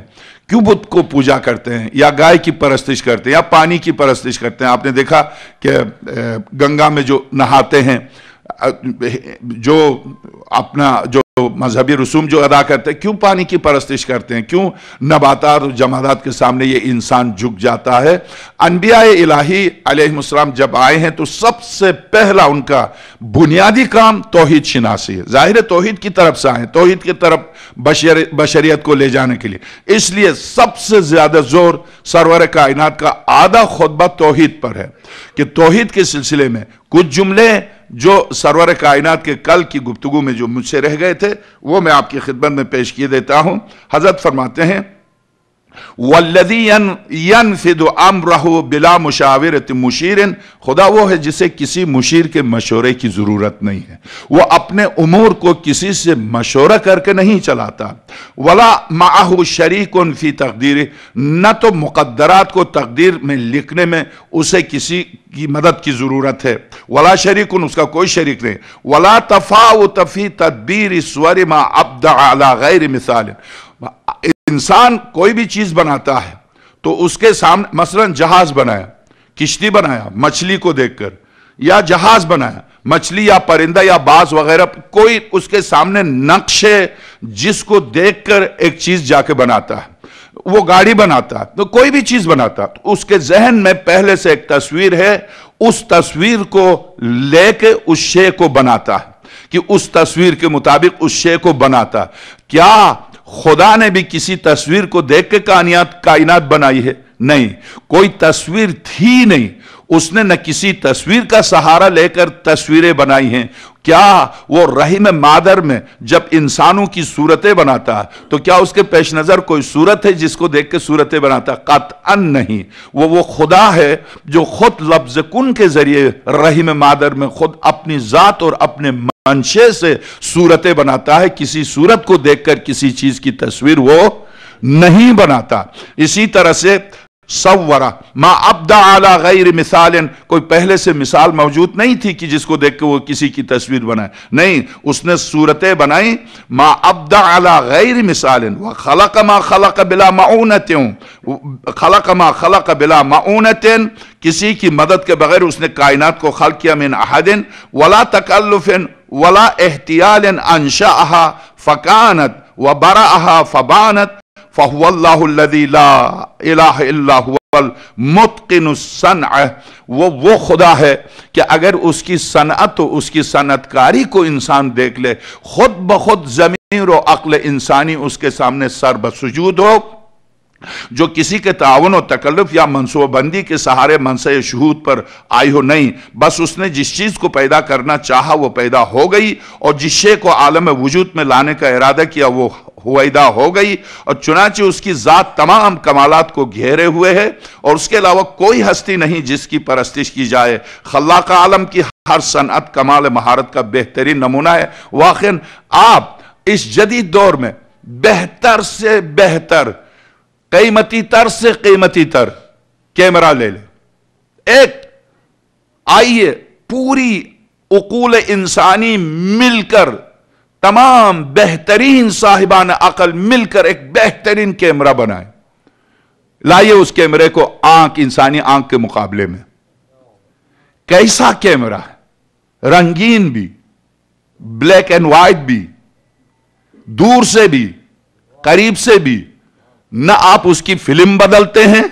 क्यों बुद्ध को पूजा करते हैं या गाय की परस्तिश करते हैं या पानी की परस्तिश करते हैं आपने देखा कि गंगा में जो नहाते हैं जो अपना जो मजहबी रसूम जो अदा करते हैं क्यों पानी की परस्तिश करते हैं क्यों नबातात और जमादात के सामने ये इंसान झुक जाता है अनबिया इलाही अलैहिस्सलाम जब आए हैं तो सबसे पहला उनका बुनियादी काम तोहद शिनासी है ज़ाहिर तोहिद की तरफ से आए तोहहीद की तरफ बशर बशरीत को ले जाने के लिए इसलिए सबसे ज़्यादा जोर सरवर कायनात का आधा खुतबा तोहहीद पर है कि तोहहीद के सिलसिले में कुछ जुमले जो सरवर कायनात के कल की गुफ्तु में जो मुझसे रह गए थे वो मैं आपकी खिदमत में पेश किए देता हूँ हजरत फरमाते हैं वल्लदी बिला मुशावर मुशीर खुदा वो है जिसे किसी मुशीर के मशोरे की ज़रूरत नहीं है वो अपने उमूर को किसी से मशोरा करके नहीं चलाता वला माह शरीक फी तकदीर न तो मुकदरात को तकदीर में लिखने में उसे किसी की मदद की ज़रूरत है वला शरीक उन उसका कोई शरीक नहीं वला तफ़ा तफ़ी तदबीर स्वर मा अब्दा गैर मिसाल इंसान कोई भी चीज बनाता है तो उसके सामने मसलन जहाज बनाया किश्ती बनाया मछली को देखकर या जहाज बनाया मछली या परिंदा या बाज वगैरह कोई उसके सामने नक्शे जिसको देखकर एक चीज जाके बनाता है वो गाड़ी बनाता है तो कोई भी चीज बनाता तो उसके जहन में पहले से एक तस्वीर है उस तस्वीर को लेके उस शे को बनाता है कि उस तस्वीर के मुताबिक उस शे को बनाता क्या खुदा ने भी किसी तस्वीर को देख के कायनात कायनात बनाई है नहीं कोई तस्वीर थी नहीं उसने न किसी तस्वीर का सहारा लेकर तस्वीरें बनाई हैं क्या वो रहीम मादर में जब इंसानों की सूरतें बनाता है तो क्या उसके पेश नज़र कोई सूरत है जिसको देख के सूरतें बनाता अन नहीं वो वो खुदा है जो खुद लफ्ज कन के जरिए रहीम मादर में खुद अपनी ज़ात और अपने मंशे से सूरतें बनाता है किसी सूरत को देखकर किसी चीज़ की तस्वीर वो नहीं बनाता इसी तरह से सवरा मा अब्दा आला गैर मिसाल कोई पहले से मिसाल मौजूद नहीं थी कि जिसको देख के वो किसी की तस्वीर बनाए नहीं उसने सूरतें बनाई मा अब्दा आला गैर मिसाल व खलक मा खलक बिला माऊनत खलक मा खलक बिला माऊनत किसी की मदद के बगैर उसने कायनात को खल किया मिन अहदिन वला तकल्लुफिन वला एहतियाल अनशा फकानत व बरा फबानत मुतकिन सन वो वो खुदा है कि अगर उसकी सनत तो उसकी सनतकारी को इंसान देख ले खुद ब खुद और अकल इंसानी उसके सामने सर बसूद हो जो किसी के तावन और तकल्फ या मनसूबाबंदी के सहारे मनसे शहूद पर आई हो नहीं बस उसने जिस चीज़ को पैदा करना चाहा वो पैदा हो गई और जिस शे को आलम वजूद में लाने का इरादा किया वो हुदा हो गई और चुनाची उसकी ज़ात तमाम कमालत को घेरे हुए है और उसके अलावा कोई हस्ती नहीं जिसकी परस्तिश की जाए खल्लाक आलम की हर सनत कमाल महारत का बेहतरीन नमूना है वाक़ आप इस जदीद दौर में बेहतर से बेहतर कीमती तर से कीमती तर कैमरा ले ले एक आइए पूरी उकूल इंसानी मिलकर तमाम बेहतरीन साहिबान अकल मिलकर एक बेहतरीन कैमरा बनाए लाइए उस कैमरे को आंख इंसानी आंख के मुकाबले में कैसा कैमरा है रंगीन भी ब्लैक एंड व्हाइट भी दूर से भी करीब से भी न आप उसकी फिल्म बदलते हैं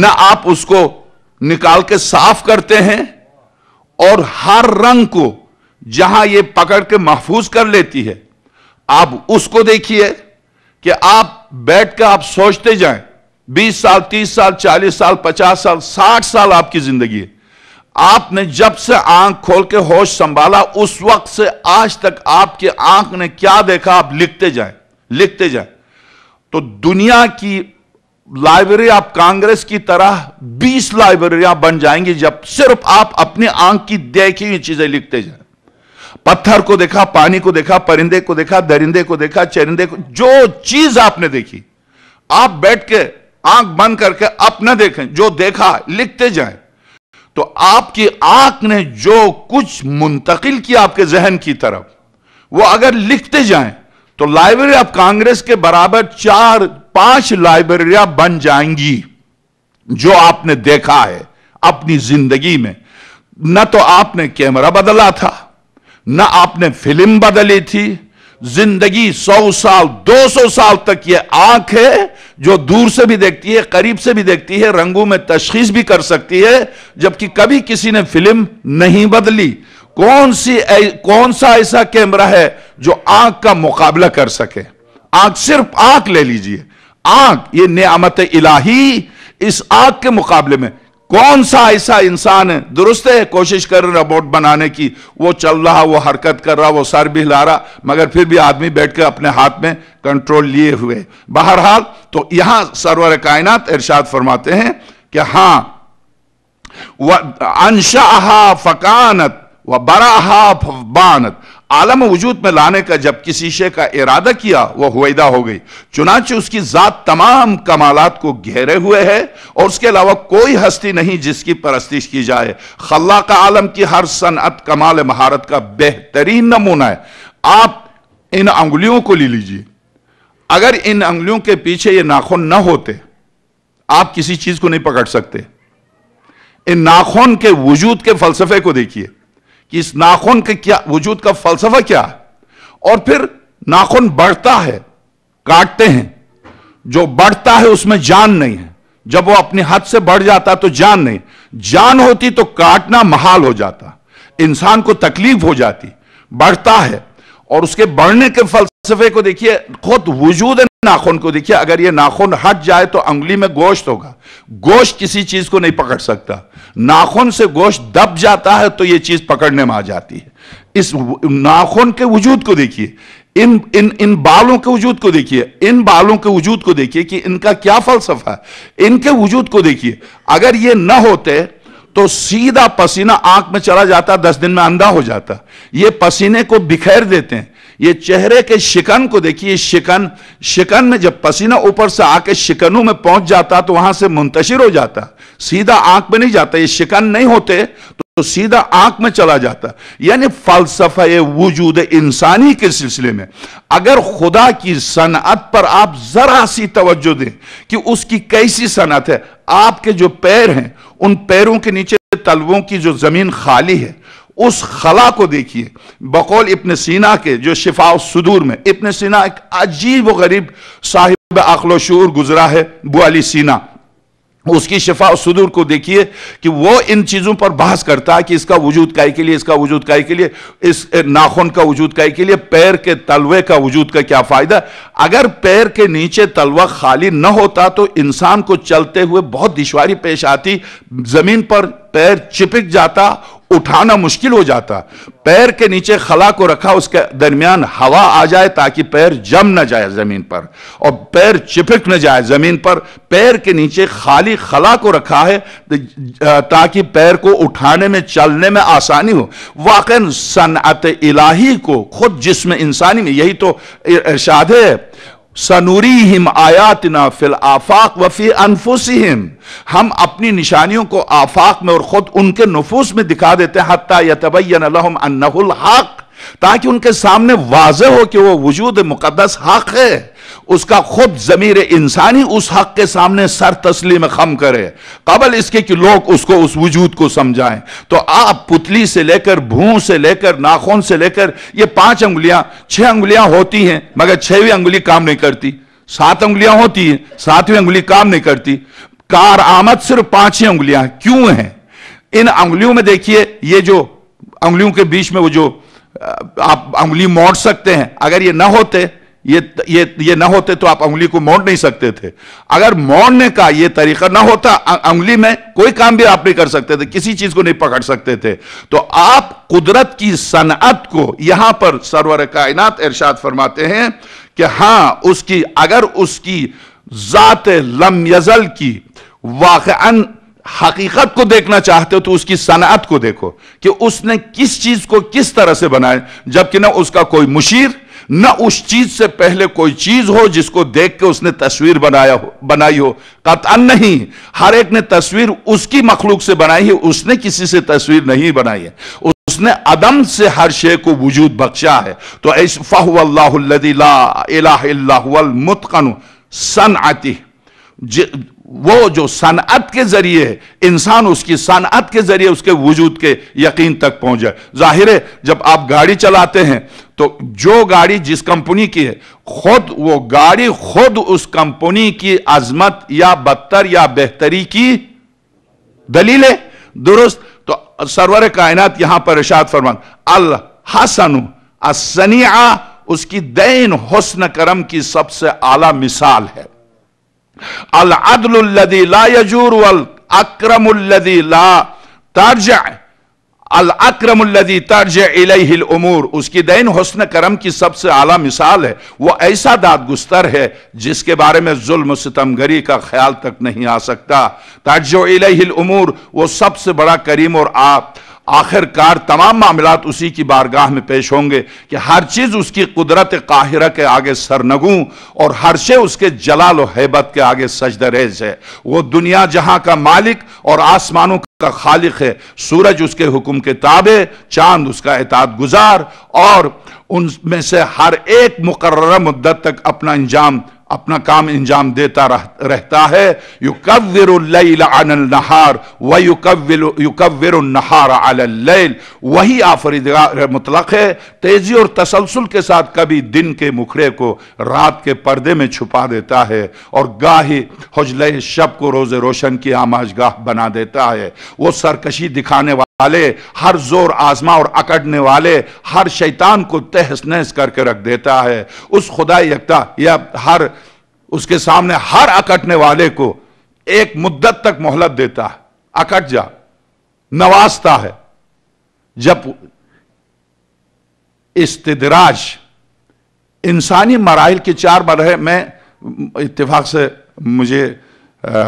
न आप उसको निकाल के साफ करते हैं और हर रंग को जहां ये पकड़ के महफूज कर लेती है आप उसको देखिए कि आप बैठ कर आप सोचते जाएं 20 साल 30 साल 40 साल 50 साल 60 साल आपकी जिंदगी है आपने जब से आंख खोल के होश संभाला उस वक्त से आज तक आपकी आंख ने क्या देखा आप लिखते जाएं लिखते जाएं तो दुनिया की लाइब्रेरी आप कांग्रेस की तरह 20 लाइब्रेरियां बन जाएंगी जब सिर्फ आप अपने आंख की देखी हुई चीजें लिखते जाए पत्थर को देखा पानी को देखा परिंदे को देखा दरिंदे को देखा चरिंदे को जो चीज आपने देखी आप बैठ के आंख बंद करके अपना देखें जो देखा लिखते जाए तो आपकी आंख ने जो कुछ मुंतकिल किया आपके जहन की तरफ वो अगर लिखते जाए तो लाइब्रेरी ऑफ कांग्रेस के बराबर चार पांच लाइब्रेरिया बन जाएंगी जो आपने देखा है अपनी जिंदगी में न तो आपने कैमरा बदला था न आपने फिल्म बदली थी जिंदगी सौ साल दो सौ साल तक ये आंख है जो दूर से भी देखती है करीब से भी देखती है रंगों में तशखीस भी कर सकती है जबकि कभी किसी ने फिल्म नहीं बदली कौन सी कौन सा ऐसा कैमरा है जो आंख का मुकाबला कर सके आंख सिर्फ आंख ले लीजिए आंख ये नियामत इलाही इस आंख के मुकाबले में कौन सा ऐसा इंसान है दुरुस्त है कोशिश कर रहा रोबोट बनाने की वो चल रहा वो हरकत कर रहा वो सर भी हिला रहा मगर फिर भी आदमी बैठ कर अपने हाथ में कंट्रोल लिए हुए बहरहाल तो यहां सरवर कायनात इरशाद फरमाते हैं कि हाँ वह अनशाह फकानत व हाफ फबानत आलम वजूद में लाने का जब किसी शे का इरादा किया वह हुईदा हो गई चुनाच उसकी ज़ात तमाम कमालत को घेरे हुए है और उसके अलावा कोई हस्ती नहीं जिसकी परस्तिश की जाए खल्ला का आलम की हर सनत कमाल महारत का बेहतरीन नमूना है आप इन अंगुलियों को ले लीजिए अगर इन अंगुलियों के पीछे ये नाखून ना होते आप किसी चीज़ को नहीं पकड़ सकते इन नाखून के वजूद के फलसफे को देखिए कि इस नाखून का क्या वजूद का फलसफा क्या है और फिर नाखून बढ़ता है काटते हैं जो बढ़ता है उसमें जान नहीं है जब वो अपने हद से बढ़ जाता तो जान नहीं जान होती तो काटना महाल हो जाता इंसान को तकलीफ हो जाती बढ़ता है और उसके बढ़ने के फलसफे को देखिए खुद वजूद नाखून को देखिए अगर ये नाखून हट जाए तो अंगली में गोश्त होगा गोश्त किसी चीज को नहीं पकड़ सकता नाखून से गोश्त दब जाता है तो यह चीज पकड़ने में आ जाती है इस नाखून के वजूद को देखिए इन इन इन बालों के वजूद को देखिए इन बालों के वजूद को देखिए कि इनका क्या फलसफा है इनके वजूद को देखिए अगर ये न होते तो सीधा पसीना आंख में चला जाता दस दिन में अंधा हो जाता ये पसीने को बिखेर देते हैं ये चेहरे के शिकन को देखिए शिकन शिकन में जब पसीना ऊपर से आके शिकनों में पहुंच जाता तो वहां से मुंतशिर हो जाता सीधा आंख में नहीं जाता ये शिकन नहीं होते तो सीधा आंख में चला जाता यानी फलसफा वजूद इंसानी के सिलसिले में अगर खुदा की सनत पर आप जरा सी तवज्जो दें कि उसकी कैसी सनत है आपके जो पैर हैं उन पैरों के नीचे तलवों की जो जमीन खाली है उस खला को देखिए बकौल इब्न सीना के जो शिफा सुदूर में इब्न सीना एक अजीब व गरीब साहिब अखलोशूर गुजरा है बुआली सीना उसकी शिफा सुदूर को देखिए कि वो इन चीज़ों पर बहस करता है कि इसका वजूद काय के लिए इसका वजूद काय के लिए इस नाखून का वजूद काय के लिए पैर के तलवे का वजूद का क्या फ़ायदा अगर पैर के नीचे तलवा खाली न होता तो इंसान को चलते हुए बहुत दुशारी पेश आती ज़मीन पर पैर चिपक जाता उठाना मुश्किल हो जाता पैर के नीचे खला को रखा उसके दरमियान हवा आ जाए ताकि पैर जम न जाए जमीन पर और पैर चिपक न जाए जमीन पर पैर के नीचे खाली खला को रखा है ताकि पैर को उठाने में चलने में आसानी हो वाक़ सनत इलाही को खुद जिसम इंसानी में यही तो इर्शाद है सनूरी हिम आयातना फिल आफाक वफ़ी हिम हम अपनी निशानियों को आफाक में और ख़ुद उनके नफूस में दिखा देते हैं हत्या ताकि उनके सामने वाज हो कि वह वजूद मुकदस हक है उसका खुद ज़मीर इंसानी उस हक के सामने सर तस्लीम खम करे कबल इसके कि लोग उसको उस वजूद को समझाएं तो आप पुतली से लेकर भू से लेकर नाखून से लेकर ये पांच उंगलियां छह उंगलियां होती हैं मगर छहवीं उंगली काम नहीं करती सात उंगलियां होती हैं सातवीं उंगली काम नहीं करती कार आमद सिर्फ पांच ही उंगलियां क्यों हैं इन उंगलियों में देखिए ये जो उंगलियों के बीच में वो जो आप उंगली मोड़ सकते हैं अगर ये ना होते ये ये ये ना होते तो आप उंगली को मोड़ नहीं सकते थे अगर मोड़ने का ये तरीका ना होता उंगली में कोई काम भी आप नहीं कर सकते थे किसी चीज को नहीं पकड़ सकते थे तो आप कुदरत की सनअत को यहां पर सरवर कायनात इरशाद फरमाते हैं कि हां उसकी अगर उसकी जात लम यजल की वाकन हकीकत को देखना चाहते हो तो उसकी सनअत को देखो कि उसने किस चीज को किस तरह से बनाया जबकि ना उसका कोई मुशीर न उस चीज से पहले कोई चीज हो जिसको देख के उसने तस्वीर बनाया हो बनाई हो कतन नहीं हर एक ने तस्वीर उसकी मखलूक से बनाई है उसने किसी से तस्वीर नहीं बनाई है उसने अदम से हर शे को वजूद बख्शा है तो फहल्लामुतकन सन आती वो जो सनअत के जरिए इंसान उसकी सनअत के जरिए उसके वजूद के यकीन तक पहुंच जाए जाहिर है जब आप गाड़ी चलाते हैं तो जो गाड़ी जिस कंपनी की है खुद वो गाड़ी खुद उस कंपनी की अजमत या बदतर या बेहतरी की दलील है दुरुस्त तो सरवर कायनात यहां पर इशाद फरमान अल हसन असनिया उसकी दैन हुस्न करम की सबसे आला मिसाल है अल अदलदी ला यजूर वल अक्रमदी ला तर्ज अल अक्रमदी तर्ज इल उमूर उसकी दैन हुस्न करम की सबसे आला मिसाल है वह ऐसा दादगुस्तर है जिसके बारे में जुल्म सितमगरी का ख्याल तक नहीं आ सकता तर्ज इल उमूर वो सबसे बड़ा करीम और आप आखिरकार तमाम मामला उसी की बारगाह में पेश होंगे कि हर चीज़ उसकी कुदरत काहिरा के आगे सरनगू और हर शे उसके जलाल हैबत के आगे सजदरेज है वो दुनिया जहां का मालिक और आसमानों का खालिक है सूरज उसके हुक्म के ताबे चांद उसका एतात गुजार और उनमें से हर एक मुकर्र मुद्दत तक अपना इंजाम अपना काम अंजाम देता रह, रहता है नहार व नहार अल वही आफरीद मुतलक है तेजी और तसलसल के साथ कभी दिन के मुखड़े को रात के पर्दे में छुपा देता है और गाही हजल शब को रोज़ रोशन की गाह बना देता है वो सरकशी दिखाने वाला वाले हर जोर आजमा और अकड़ने वाले हर शैतान को तहस नहस करके रख देता है उस खुदा यकता या हर उसके सामने हर अकटने वाले को एक मुद्दत तक मोहलत देता है अकट जा नवाजता है जब इस्तराज इंसानी मराइल के चार बरह में इतफाक से मुझे आ,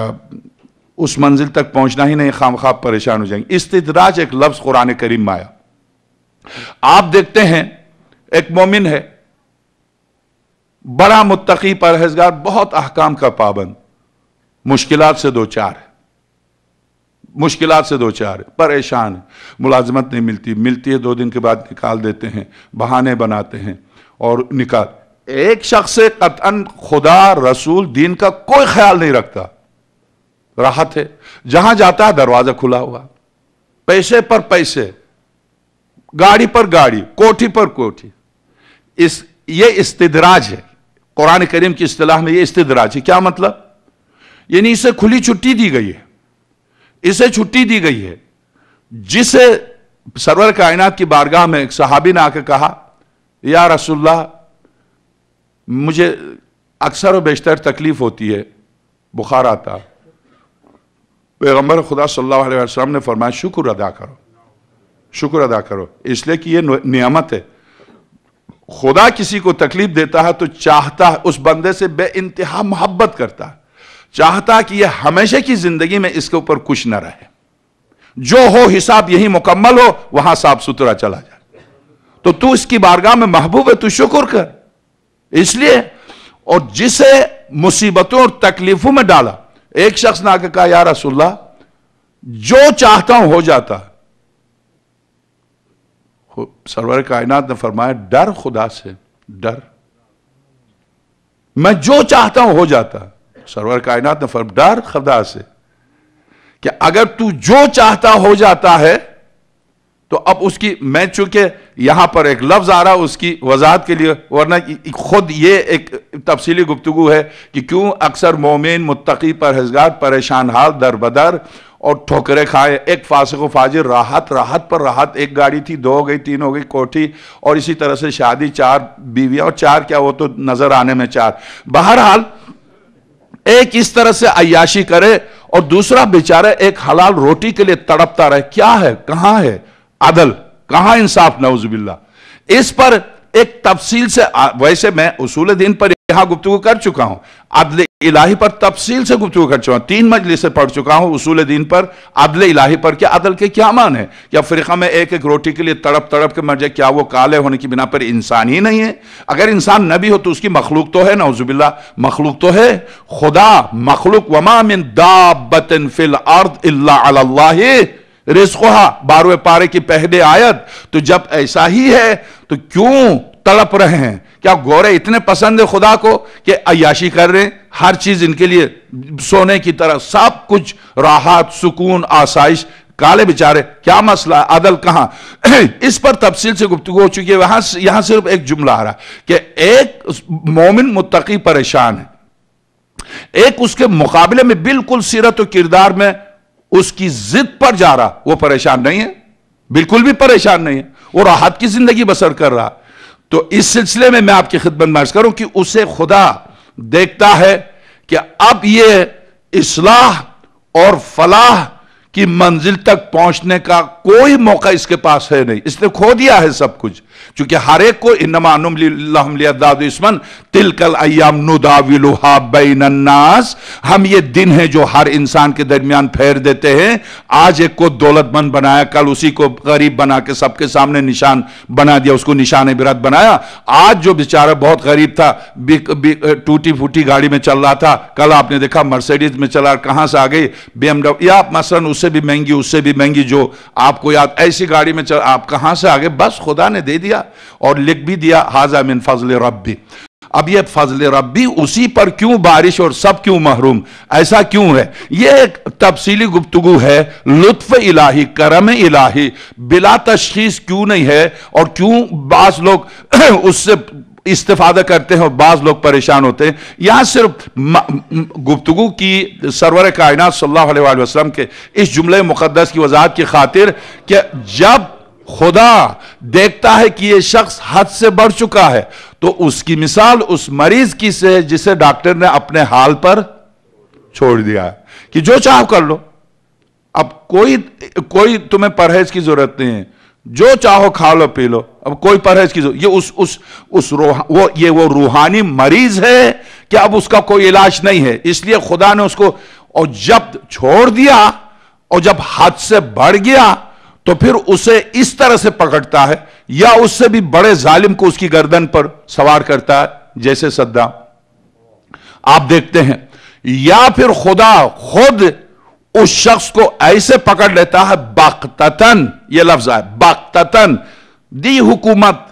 उस मंजिल तक पहुंचना ही नहीं खाम खाब परेशान हो जाएंगे इस्तराज एक लफ्ज कुरान करीम में आया आप देखते हैं एक मोमिन है बड़ा मुत्तकी परहेजगार बहुत अहकाम का पाबंद मुश्किल से दो चार है मुश्किलात से दो चार है परेशान मुलाजमत नहीं मिलती मिलती है दो दिन के बाद निकाल देते हैं बहाने बनाते हैं और निकाल एक शख्स से कतन खुदा रसूल दीन का कोई ख्याल नहीं रखता राहत है जहां जाता है दरवाजा खुला हुआ पैसे पर पैसे गाड़ी पर गाड़ी कोठी पर कोठी इस ये इस्तिदराज है कुरान करीम की इस्तेलाह में ये इस्तिदराज है क्या मतलब यानी इसे खुली छुट्टी दी गई है इसे छुट्टी दी गई है जिसे सरवर कायनात की बारगाह में एक सहाबी ने आकर कहा या रसुल्ला मुझे अक्सर व बेशतर तकलीफ होती है बुखार आता पैगम्बर खुदा सल्लल्लाहु अलैहि वसल्लम ने फरमाया शुक्र अदा करो शुक्र अदा करो इसलिए कि ये नियामत है खुदा किसी को तकलीफ देता है तो चाहता है उस बंदे से बे इंतहा मोहब्बत करता है चाहता कि यह हमेशा की जिंदगी में इसके ऊपर कुछ ना रहे जो हो हिसाब यही मुकम्मल हो वहां साफ सुथरा चला जाए तो तू इसकी बारगाह में महबूब है तू शुक्र कर इसलिए और जिसे मुसीबतों और तकलीफों में डाला एक शख्स ने आकर कहा यार रसुल्ला जो चाहता हूं हो जाता सरवर कायनात ने फरमाया डर खुदा से डर मैं जो चाहता हूं हो जाता सरवर कायनात ने फरमा डर खुदा से कि अगर तू जो चाहता हो जाता है तो अब उसकी मैं चूंकि यहां पर एक लफ्ज़ आ रहा उसकी वजाहत के लिए वरना खुद ये एक तफसीली गुफ्तु है कि क्यों अक्सर मोमिन मुतकी परहेजगार परेशान हाल दर बदर और ठोकरे खाए एक फासक फाजिर राहत राहत पर राहत एक गाड़ी थी दो हो गई तीन हो गई कोठी और इसी तरह से शादी चार बीवियां और चार क्या वो तो नज़र आने में चार बहरहाल एक इस तरह से अयाशी करे और दूसरा बेचारा एक हलाल रोटी के लिए तड़पता रहे क्या है कहाँ है अदल कहां इंसाफ नवजुबिल्ला इस पर एक तफसील से वैसे मैं उसूल दिन पर यहां गुप्तगु कर चुका हूं अदल इलाही पर तफसील से गुप्तगु कर चुका हूं तीन मजलिस पढ़ चुका हूं उसूल दिन पर अदल इलाही पर क्या अदल के क्या मान है क्या अफ्रीका में एक एक रोटी के लिए तड़प तड़प के मर जाए क्या वो काले होने की बिना पर इंसान ही नहीं है अगर इंसान न भी हो तो उसकी मखलूक तो है नवजुबिल्ला मखलूक तो है खुदा मखलूक वमाम मिन फिल अर्द अल्लाह रिस्कोहा बारहवें पारे की पहले आयत तो जब ऐसा ही है तो क्यों तड़प रहे हैं क्या गोरे इतने पसंद है खुदा को कि अयाशी कर रहे हैं हर चीज इनके लिए सोने की तरह सब कुछ राहत सुकून आसाइश काले बेचारे क्या मसला है अदल कहां इस पर तफसील से गुप्तगु हो चुकी है वहां यहां सिर्फ एक जुमला आ रहा है कि एक मोमिन मुतकी परेशान है एक उसके मुकाबले में बिल्कुल सीरत किरदार में उसकी जिद पर जा रहा वो परेशान नहीं है बिल्कुल भी परेशान नहीं है वो राहत की जिंदगी बसर कर रहा तो इस सिलसिले में मैं आपकी खिदमत मर्ज करूं कि उसे खुदा देखता है कि अब ये इसलाह और फलाह कि मंजिल तक पहुंचने का कोई मौका इसके पास है नहीं इसने खो दिया है सब कुछ क्योंकि हर एक को इनमान तिलकल अयाम नुदाविलुहा बैनन्नास हम ये दिन है जो हर इंसान के दरमियान फेर देते हैं आज एक को दौलतमंद बनाया कल उसी को गरीब बना के सबके सामने निशान बना दिया उसको निशान बिरात बनाया आज जो बेचारा बहुत गरीब था टूटी फूटी गाड़ी में चल रहा था कल आपने देखा मर्सिडीज में चला कहां से आ गई बीएमडब्ल्यू या मसलन उस उससे भी महंगी उससे भी महंगी जो आपको याद ऐसी गाड़ी में चल आप कहाँ से आगे बस खुदा ने दे दिया और लिख भी दिया हाजा मिन फजल रब्बी अब ये फजल रब्बी उसी पर क्यों बारिश और सब क्यों महरूम ऐसा क्यों है ये एक तफसीली गुफ्तगु है लुत्फ इलाही करम इलाही बिला तशीस क्यों नहीं है और क्यों बास लोग उससे इस्तेफादा करते हैं और बाज लोग परेशान होते हैं यहां सिर्फ गुफ्तगु की सरवर कायनात सल्लाम के इस जुमले मुकदस की वजाहत की खातिर कि जब खुदा देखता है कि यह शख्स हद से बढ़ चुका है तो उसकी मिसाल उस मरीज की से जिसे डॉक्टर ने अपने हाल पर छोड़ दिया कि जो चाहो कर लो अब कोई कोई तुम्हें परहेज की जरूरत नहीं है जो चाहो खा लो पी लो अब कोई परहेज की ये उस उस उस वो ये वो रूहानी मरीज है कि अब उसका कोई इलाज नहीं है इसलिए खुदा ने उसको और जब छोड़ दिया और जब हाथ से बढ़ गया तो फिर उसे इस तरह से पकड़ता है या उससे भी बड़े जालिम को उसकी गर्दन पर सवार करता है जैसे सद्दा आप देखते हैं या फिर खुदा खुद उस शख्स को ऐसे पकड़ लेता है बाकतन ये लफ्ज है बाकतन दी हुकूमत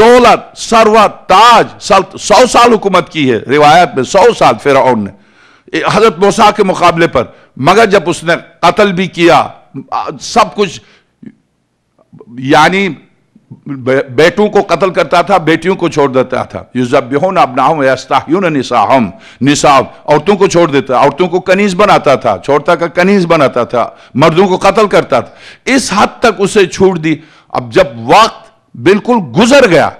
दौलत सरवत ताज सौ साल हुकूमत की है रिवायत में सौ साल फिर ने हजरत मोसा के मुकाबले पर मगर जब उसने कत्ल भी किया सब कुछ यानी बेटों को कत्ल करता था बेटियों को छोड़ देता था युजब युजबिहन अबनाहम निशा हम निसाब औरतों को छोड़ देता औरतों को कनीज बनाता था छोड़ता का कनीज बनाता था मर्दों को कत्ल करता था इस हद तक उसे छूट दी अब जब वक्त बिल्कुल गुजर गया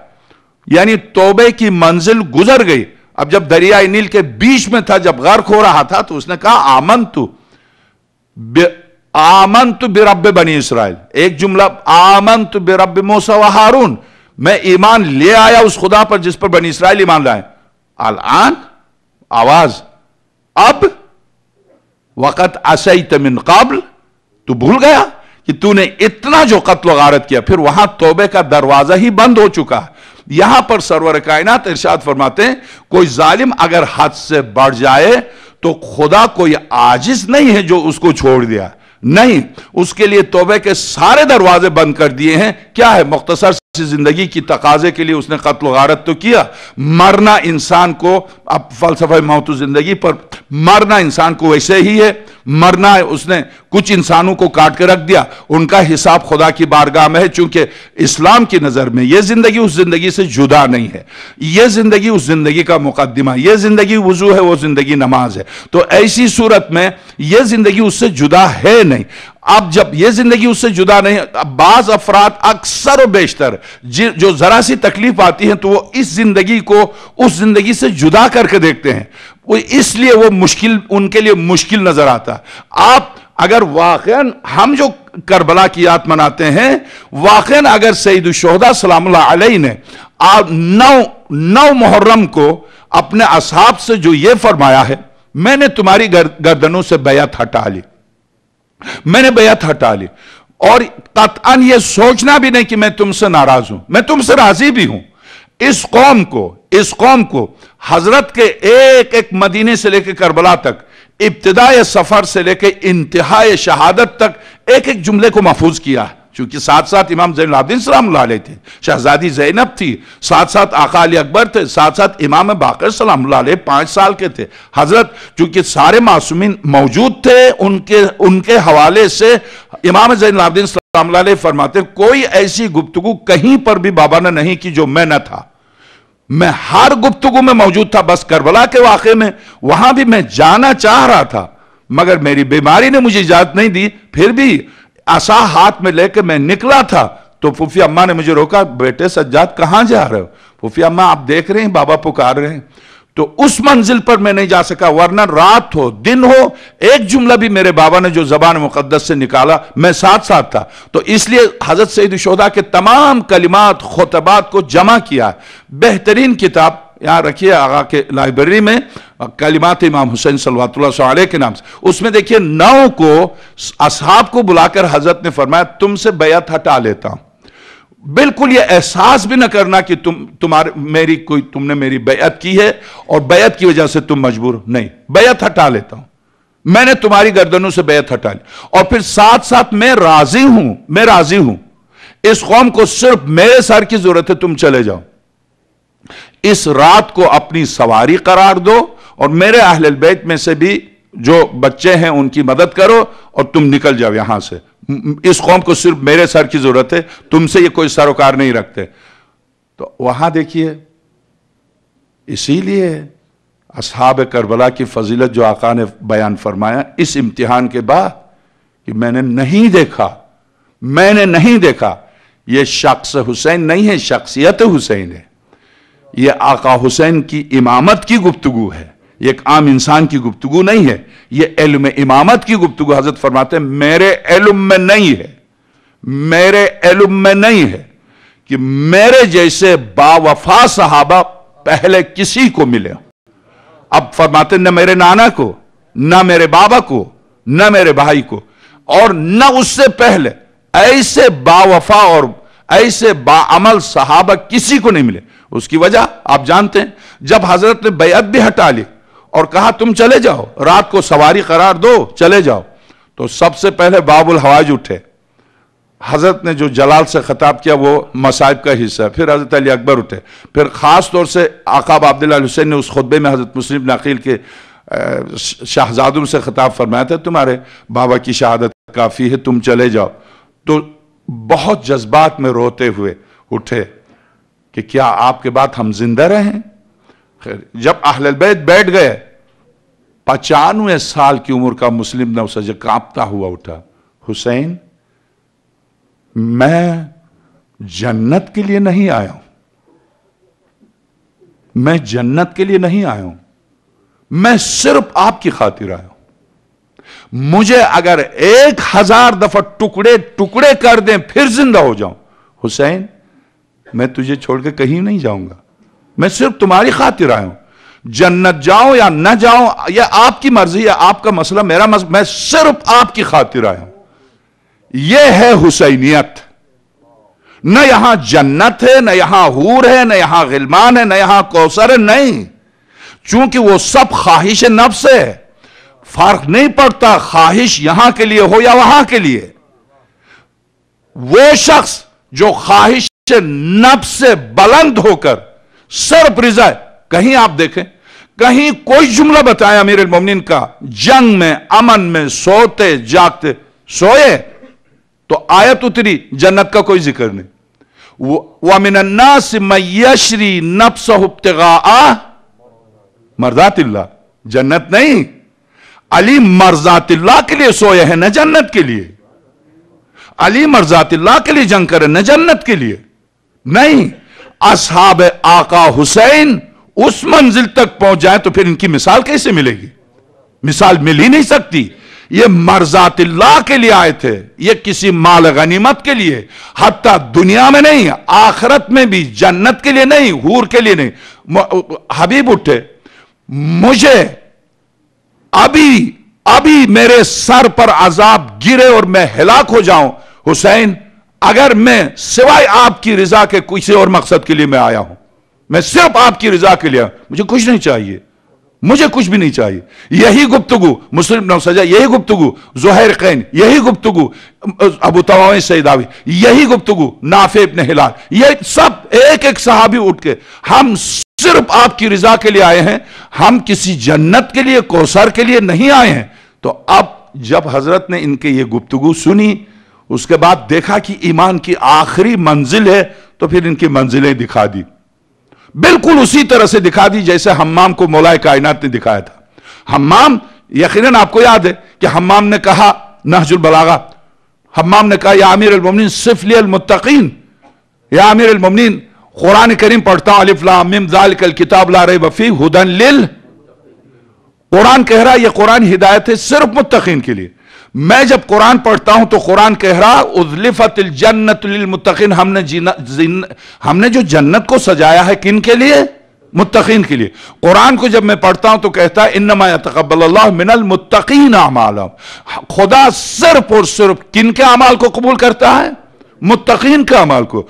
यानी तोबे की मंजिल गुजर गई अब जब दरिया नील के बीच में था जब गर्क हो रहा था तो उसने कहा आमन तू आमन तो बिरब बनी इसराइल एक जुमला आमन तो बिरब मोसा व हारून मैं ईमान ले आया उस खुदा पर जिस पर बनी इसराइल ईमान लाए अल आन आवाज अब वक़्त असई तमिन काबल तू भूल गया कि तूने इतना जो कत्ल गारत किया फिर वहां तोबे का दरवाजा ही बंद हो चुका है यहां पर सरवर कायनात इर्शाद फरमाते हैं कोई जालिम अगर हद से बढ़ जाए तो खुदा कोई आजिज नहीं है जो उसको छोड़ दिया नहीं उसके लिए तोबे के सारे दरवाजे बंद कर दिए हैं क्या है मुख्तसर जिंदगी की तकाजे के लिए उसने कत्ल गारत तो किया मरना इंसान को अब फलसफा मौत जिंदगी पर मरना इंसान को वैसे ही है मरना है उसने कुछ इंसानों को काट के रख दिया उनका हिसाब खुदा की बारगाह में है चूंकि इस्लाम की नज़र में यह जिंदगी उस जिंदगी से जुदा नहीं है यह जिंदगी उस जिंदगी का मुकदमा यह जिंदगी वजू है वह जिंदगी नमाज है तो ऐसी सूरत में यह जिंदगी उससे जुदा है नहीं अब जब यह जिंदगी उससे जुदा नहीं अब बाज अफराद अक्सर और बेशतर जो जरा सी तकलीफ आती है तो वो इस जिंदगी को उस जिंदगी से जुदा करके देखते हैं वो इसलिए वो मुश्किल उनके लिए मुश्किल नजर आता आप अगर वाक़ हम जो करबला की याद मनाते हैं वाक़ अगर सईद शहदा सलाम ने आप नौ नौ मुहर्रम को अपने असाब से जो ये फरमाया है मैंने तुम्हारी गर्दनों से बयात हटा ली मैंने बेयत हटा ली और कतअन यह सोचना भी नहीं कि मैं तुमसे नाराज हूं मैं तुमसे राजी भी हूं इस कौम को इस कौम को हजरत के एक एक मदीने से लेकर करबला तक इब्तदाय सफर से लेकर इंतहाय शहादत तक एक एक जुमले को महफूज किया है चूंकि साथ साथ इमाम जैनदीन आबदीन सलाम थे शहजादी जैनब थी साथ साथ आका अली अकबर थे साथ साथ इमाम बाकर सलाम पाँच साल के थे हजरत चूंकि सारे मासूमिन मौजूद थे उनके उनके हवाले से इमाम जैन आबदीन सलाम फरमाते कोई ऐसी गुप्तगु कहीं पर भी बाबा ने नहीं की जो मैं न था मैं हर गुप्तगु में मौजूद था बस करबला के वाक़े में वहां भी मैं जाना चाह रहा था मगर मेरी बीमारी ने मुझे इजाजत नहीं दी फिर भी आशा हाथ में लेके मैं निकला था तो फूफी अम्मा ने मुझे रोका बेटे सज्जाद कहां जा रहे हो फूफी अम्मा आप देख रहे हैं बाबा पुकार रहे हैं तो उस मंजिल पर मैं नहीं जा सका वरना रात हो दिन हो एक जुमला भी मेरे बाबा ने जो जबान मुकदस से निकाला मैं साथ साथ था तो इसलिए हजरत सईद शोदा के तमाम कलिमात खुतबात को जमा किया बेहतरीन किताब यहाँ रखिए आगा के लाइब्रेरी में कलिमात इमाम हुसैन सलवातुल्ल के नाम से उसमें देखिए नौ को असहाब को बुलाकर हजरत ने फरमाया तुमसे बेयत हटा लेता हूं बिल्कुल ये एहसास भी ना करना कि तुम तुम्हारे मेरी कोई तुमने मेरी बेयत की है और बेयत की वजह से तुम मजबूर हो नहीं बेयत हटा लेता हूं मैंने तुम्हारी गर्दनों से बेयत हटा ली और फिर साथ साथ मैं राजी हूं मैं राजी हूं इस कौम को सिर्फ मेरे सर की जरूरत है तुम चले जाओ इस रात को अपनी सवारी करार दो और मेरे अहल बैत में से भी जो बच्चे हैं उनकी मदद करो और तुम निकल जाओ यहां से इस कौम को सिर्फ मेरे सर की जरूरत है तुमसे ये कोई सरोकार नहीं रखते तो वहां देखिए इसीलिए असहाब करबला की फजीलत जो आका ने बयान फरमाया इस इम्तिहान के बाद कि मैंने नहीं देखा मैंने नहीं देखा यह शख्स हुसैन नहीं है शख्सियत हुसैन है यह आका हुसैन की इमामत की गुफ्तगु है एक आम इंसान की गुफ्तगु नहीं है यह एलम इमामत की गुफ्तगु हजरत फरमाते मेरे एलम में नहीं है मेरे एलम में नहीं है कि मेरे जैसे बावफा सहाबा पहले किसी को मिले अब फरमाते न ना मेरे नाना को न ना मेरे बाबा को न मेरे भाई को और न उससे पहले ऐसे बावफा और ऐसे बाअमल सहाबा किसी को नहीं मिले उसकी वजह आप जानते हैं जब हजरत ने बैत भी हटा ली और कहा तुम चले जाओ रात को सवारी करार दो चले जाओ तो सबसे पहले बाबुल हवाज उठे हजरत ने जो जलाल से खताब किया वो मसाइब का हिस्सा फिर हजरत अली अकबर उठे फिर ख़ास तौर से आकाब अब्दुल्ला हुसैन ने उस खुतबे में हजरत मुस्लिम नकील के शाहजादों से खताब फरमाया था तुम्हारे बाबा की शहादत काफ़ी है तुम चले जाओ तो बहुत जज्बात में रोते हुए उठे कि क्या आपके बाद हम जिंदा रहें खैर जब अहलबैत बैठ गए पचानवे साल की उम्र का मुस्लिम नवसज कांपता हुआ उठा हुसैन मैं जन्नत के लिए नहीं आया हूं मैं जन्नत के लिए नहीं आया हूं मैं सिर्फ आपकी खातिर आया हूं मुझे अगर एक हजार दफा टुकड़े टुकड़े कर दें फिर जिंदा हो जाऊं हुसैन मैं तुझे छोड़कर कहीं नहीं जाऊंगा मैं सिर्फ तुम्हारी खातिर आया हूं जन्नत जाओ या न जाओ या आपकी मर्जी या आपका मसला मेरा मसला मैं सिर्फ आपकी खातिर आया हूं यह है हुसैनियत न यहां जन्नत है न यहां हूर है न यहां गिलमान है न यहां कौसर है नहीं चूंकि वो सब ख्वाहिश नफ्स है फर्क नहीं पड़ता ख्वाहिश यहां के लिए हो या वहां के लिए वो शख्स जो ख्वाहिश से नफ से बुलंद होकर सर्प रिजाए कहीं आप देखें कहीं कोई जुमला बताया अमीर मोमिन का जंग में अमन में सोते जागते सोए तो आयत उतरी जन्नत का कोई जिक्र नहीं वमिनन्नास मयश्री नफ्स मर्दातिल्ला जन्नत नहीं अली मर्जातिल्ला के लिए सोए हैं न जन्नत के लिए अली मर्जातिल्ला के लिए जंग करे न जन्नत के लिए नहीं असहाब आका हुसैन उस मंजिल तक पहुंच जाए तो फिर इनकी मिसाल कैसे मिलेगी मिसाल मिल ही नहीं सकती ये मर्जातिल्ला के लिए आए थे ये किसी माल गनीमत के लिए हत्या दुनिया में नहीं आखरत में भी जन्नत के लिए नहीं हूर के लिए नहीं हबीब उठे मुझे अभी अभी मेरे सर पर अजाब गिरे और मैं हिलाक हो जाऊं हुसैन अगर मैं सिवाय आपकी रजा के किसी और मकसद के लिए मैं आया हूं मैं सिर्फ आपकी रजा के लिए मुझे कुछ नहीं चाहिए मुझे कुछ भी नहीं चाहिए यही गुप्तगु मुस्लिम नौसजा यही गुप्तगु जोहर कैन यही गुप्तगु अबू तवा यही गुप्तगु नाफेब ने हिलाल ये सब एक एक साहबी उठ के हम सिर्फ आपकी रजा के लिए आए हैं हम किसी जन्नत के लिए कौसर के लिए नहीं आए हैं तो अब जब हजरत ने इनके ये गुप्तगु सुनी उसके बाद देखा कि ईमान की आखिरी मंजिल है तो फिर इनकी मंजिलें दिखा दी बिल्कुल उसी तरह से दिखा दी जैसे हम्माम को मौलाए कायनात ने दिखाया था हम्माम यकीन आपको याद है कि हम्माम ने कहा नहजुल बलागा हम्माम ने कहा या आमिर अलमिन सिफली अलमुतकीन या आमिर अलमिन कुरान करीम पढ़ता अलिफ्लामिमजाल कल किताब ला रहे वफी हुदन लिल कुरान कह रहा है यह कुरान हिदायत है सिर्फ मुतकीन के लिए मैं जब कुरान पढ़ता हूं तो कुरान कह रहा जन्नत मुतकिन हमने जीना हमने जो जन्नत को सजाया है किन के लिए मुतकीन के लिए कुरान को जब मैं पढ़ता हूं तो कहता है इनमा तकबल मिनल मुतकीन अमाल खुदा सिर्फ और सिर्फ किन के अमाल को कबूल करता है मुतकीन के अमाल को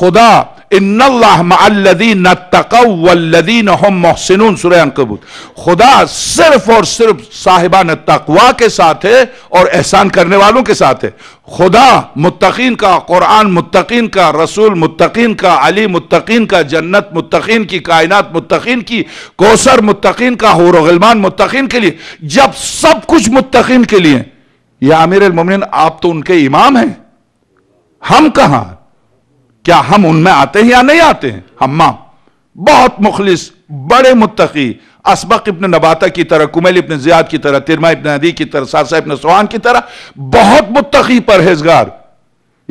खुदा खुदा सिर्फ और सिर्फ साहिबान तकवा के साथ है और एहसान करने वालों के साथ है खुदा मुतकीन का कुरान मुतकीन का रसूल मुतकीन का अली मुतकीन का जन्नत मुतकीन की कायनात मुतकीन की कोसर मुतकीन का हौरगलमान मुतकीन के लिए जब सब कुछ मुतकीन के लिए या आमिर मोमिन आप तो उनके इमाम हैं हम कहां क्या हम उनमें आते हैं या नहीं आते हैं हम्मा बहुत मुखलिस बड़े मुतकी असबक इबन नबाता की तरह कुमेल इबन जियाद की तरह तिरमा इबन अदी की तरह सासा इबन सोहान की तरह बहुत मुतकी परहेजगार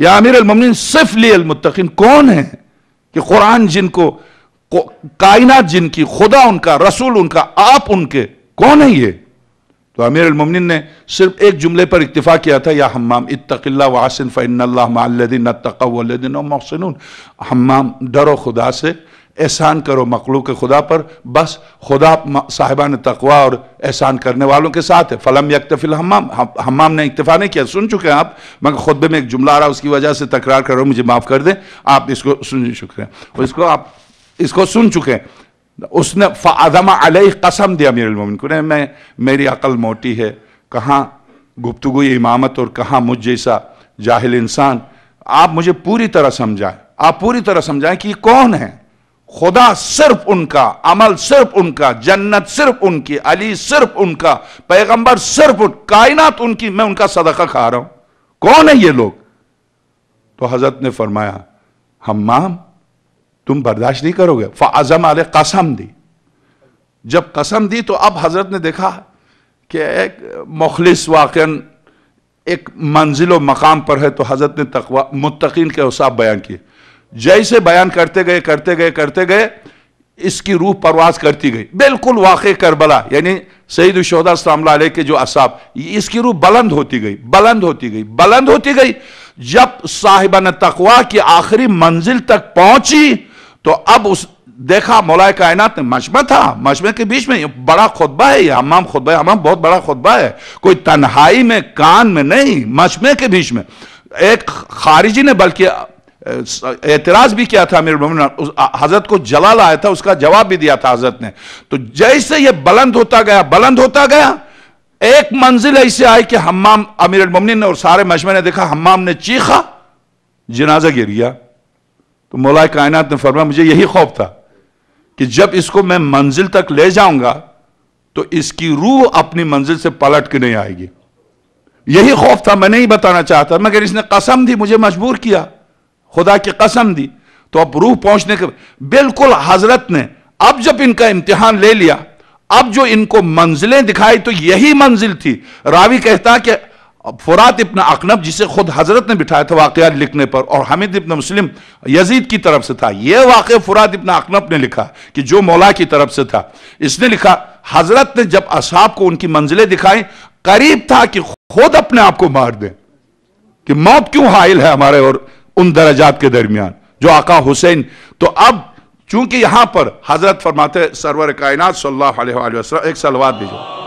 या आमिर सिर्फ सिफली मुतकिन कौन है कि कुरान जिनको कायनात जिनकी खुदा उनका रसूल उनका आप उनके कौन है ये तो अमीर उमिन ने सिर्फ एक जुमले पर इतफ़ा किया था या हमाम इतकिल्ला वासिन फ़िन तकदिन मोहसिन हमाम डरो खुदा से एहसान करो मखलूक खुदा पर बस खुदा साहिबान तकवा और एहसान करने वालों के साथ है फ़लम यकतफिल हमाम हमाम ने इतफ़ा नहीं किया सुन चुके हैं आप मगर खुतबे में एक जुमला आ रहा उसकी वजह से तकरार करो मुझे माफ़ कर दें आप इसको सुन चुके हैं और इसको आप इसको सुन चुके हैं उसने फ़ाजमा अलह कसम दिया मेरे मोमिन को मैं मेरी अकल मोटी है कहाँ गुप्तगु इमामत और कहाँ मुझ जैसा जाहिल इंसान आप मुझे पूरी तरह समझाएं आप पूरी तरह समझाएं कि कौन है खुदा सिर्फ उनका अमल सिर्फ उनका जन्नत सिर्फ उनकी अली सिर्फ उनका पैगंबर सिर्फ उन, कायनात उनकी मैं उनका सदका खा रहा हूं कौन है ये लोग तो हजरत ने फरमाया हमाम तुम बर्दाश्त नहीं करोगे फ़ाज़म आल कसम दी जब कसम दी तो अब हज़रत ने देखा कि एक मुखलिस वाक़ एक मंजिल व मकाम पर है तो हज़रत ने तकवा मुतकीन के उसाब बयान किए जैसे बयान करते गए करते गए करते गए इसकी रूह परवाज करती गई बिल्कुल वाक़ करबला यानी सईद शहदा सलाम के जो असाब इसकी रूह बुलंद होती गई बुलंद होती गई बुलंद होती गई जब साहिबा ने तकवा की आखिरी मंजिल तक पहुंची तो अब उस देखा मौलाए कायनात ने मजमा था मजमे के बीच में बड़ा खुतबा है यह हमाम खुतबा हमाम बहुत बड़ा खुतबा है कोई तन्हाई में कान में नहीं मजमे के बीच में एक खारिजी ने बल्कि एतराज भी किया था अमीर हजरत को जलाल आया था उसका जवाब भी दिया था हजरत ने तो जैसे यह बुलंद होता गया बुलंद होता गया एक मंजिल ऐसे आई कि हमाम अमीर ने और सारे मजमे ने देखा हमाम ने चीखा जनाजा गिर गया तो मौलाए कायनात ने फरमा मुझे यही खौफ था कि जब इसको मैं मंजिल तक ले जाऊंगा तो इसकी रूह अपनी मंजिल से पलट के नहीं आएगी यही खौफ था मैं नहीं बताना चाहता मगर इसने कसम दी मुझे मजबूर किया खुदा की कसम दी तो अब रूह पहुंचने के बिल्कुल हजरत ने अब जब इनका इम्तिहान ले लिया अब जो इनको मंजिलें दिखाई तो यही मंजिल थी रावी कहता कि फुरात इब्न अकनब जिसे खुद हजरत ने बिठाया था वाकया लिखने पर और हमिद इब्न मुस्लिम यजीद की तरफ से था यह वाक़ फुरात इब्न अकनब ने लिखा कि जो मौला की तरफ से था इसने लिखा हजरत ने जब असाब को उनकी मंजिलें दिखाई करीब था कि खुद अपने आप को मार दे कि मौत क्यों हायल है हमारे और उन दर्जात के दरमियान जो आका हुसैन तो अब चूंकि यहां पर हजरत फरमाते सरवर कायनात सल्लल्लाहु अलैहि वसल्लम एक सलवा दीजिए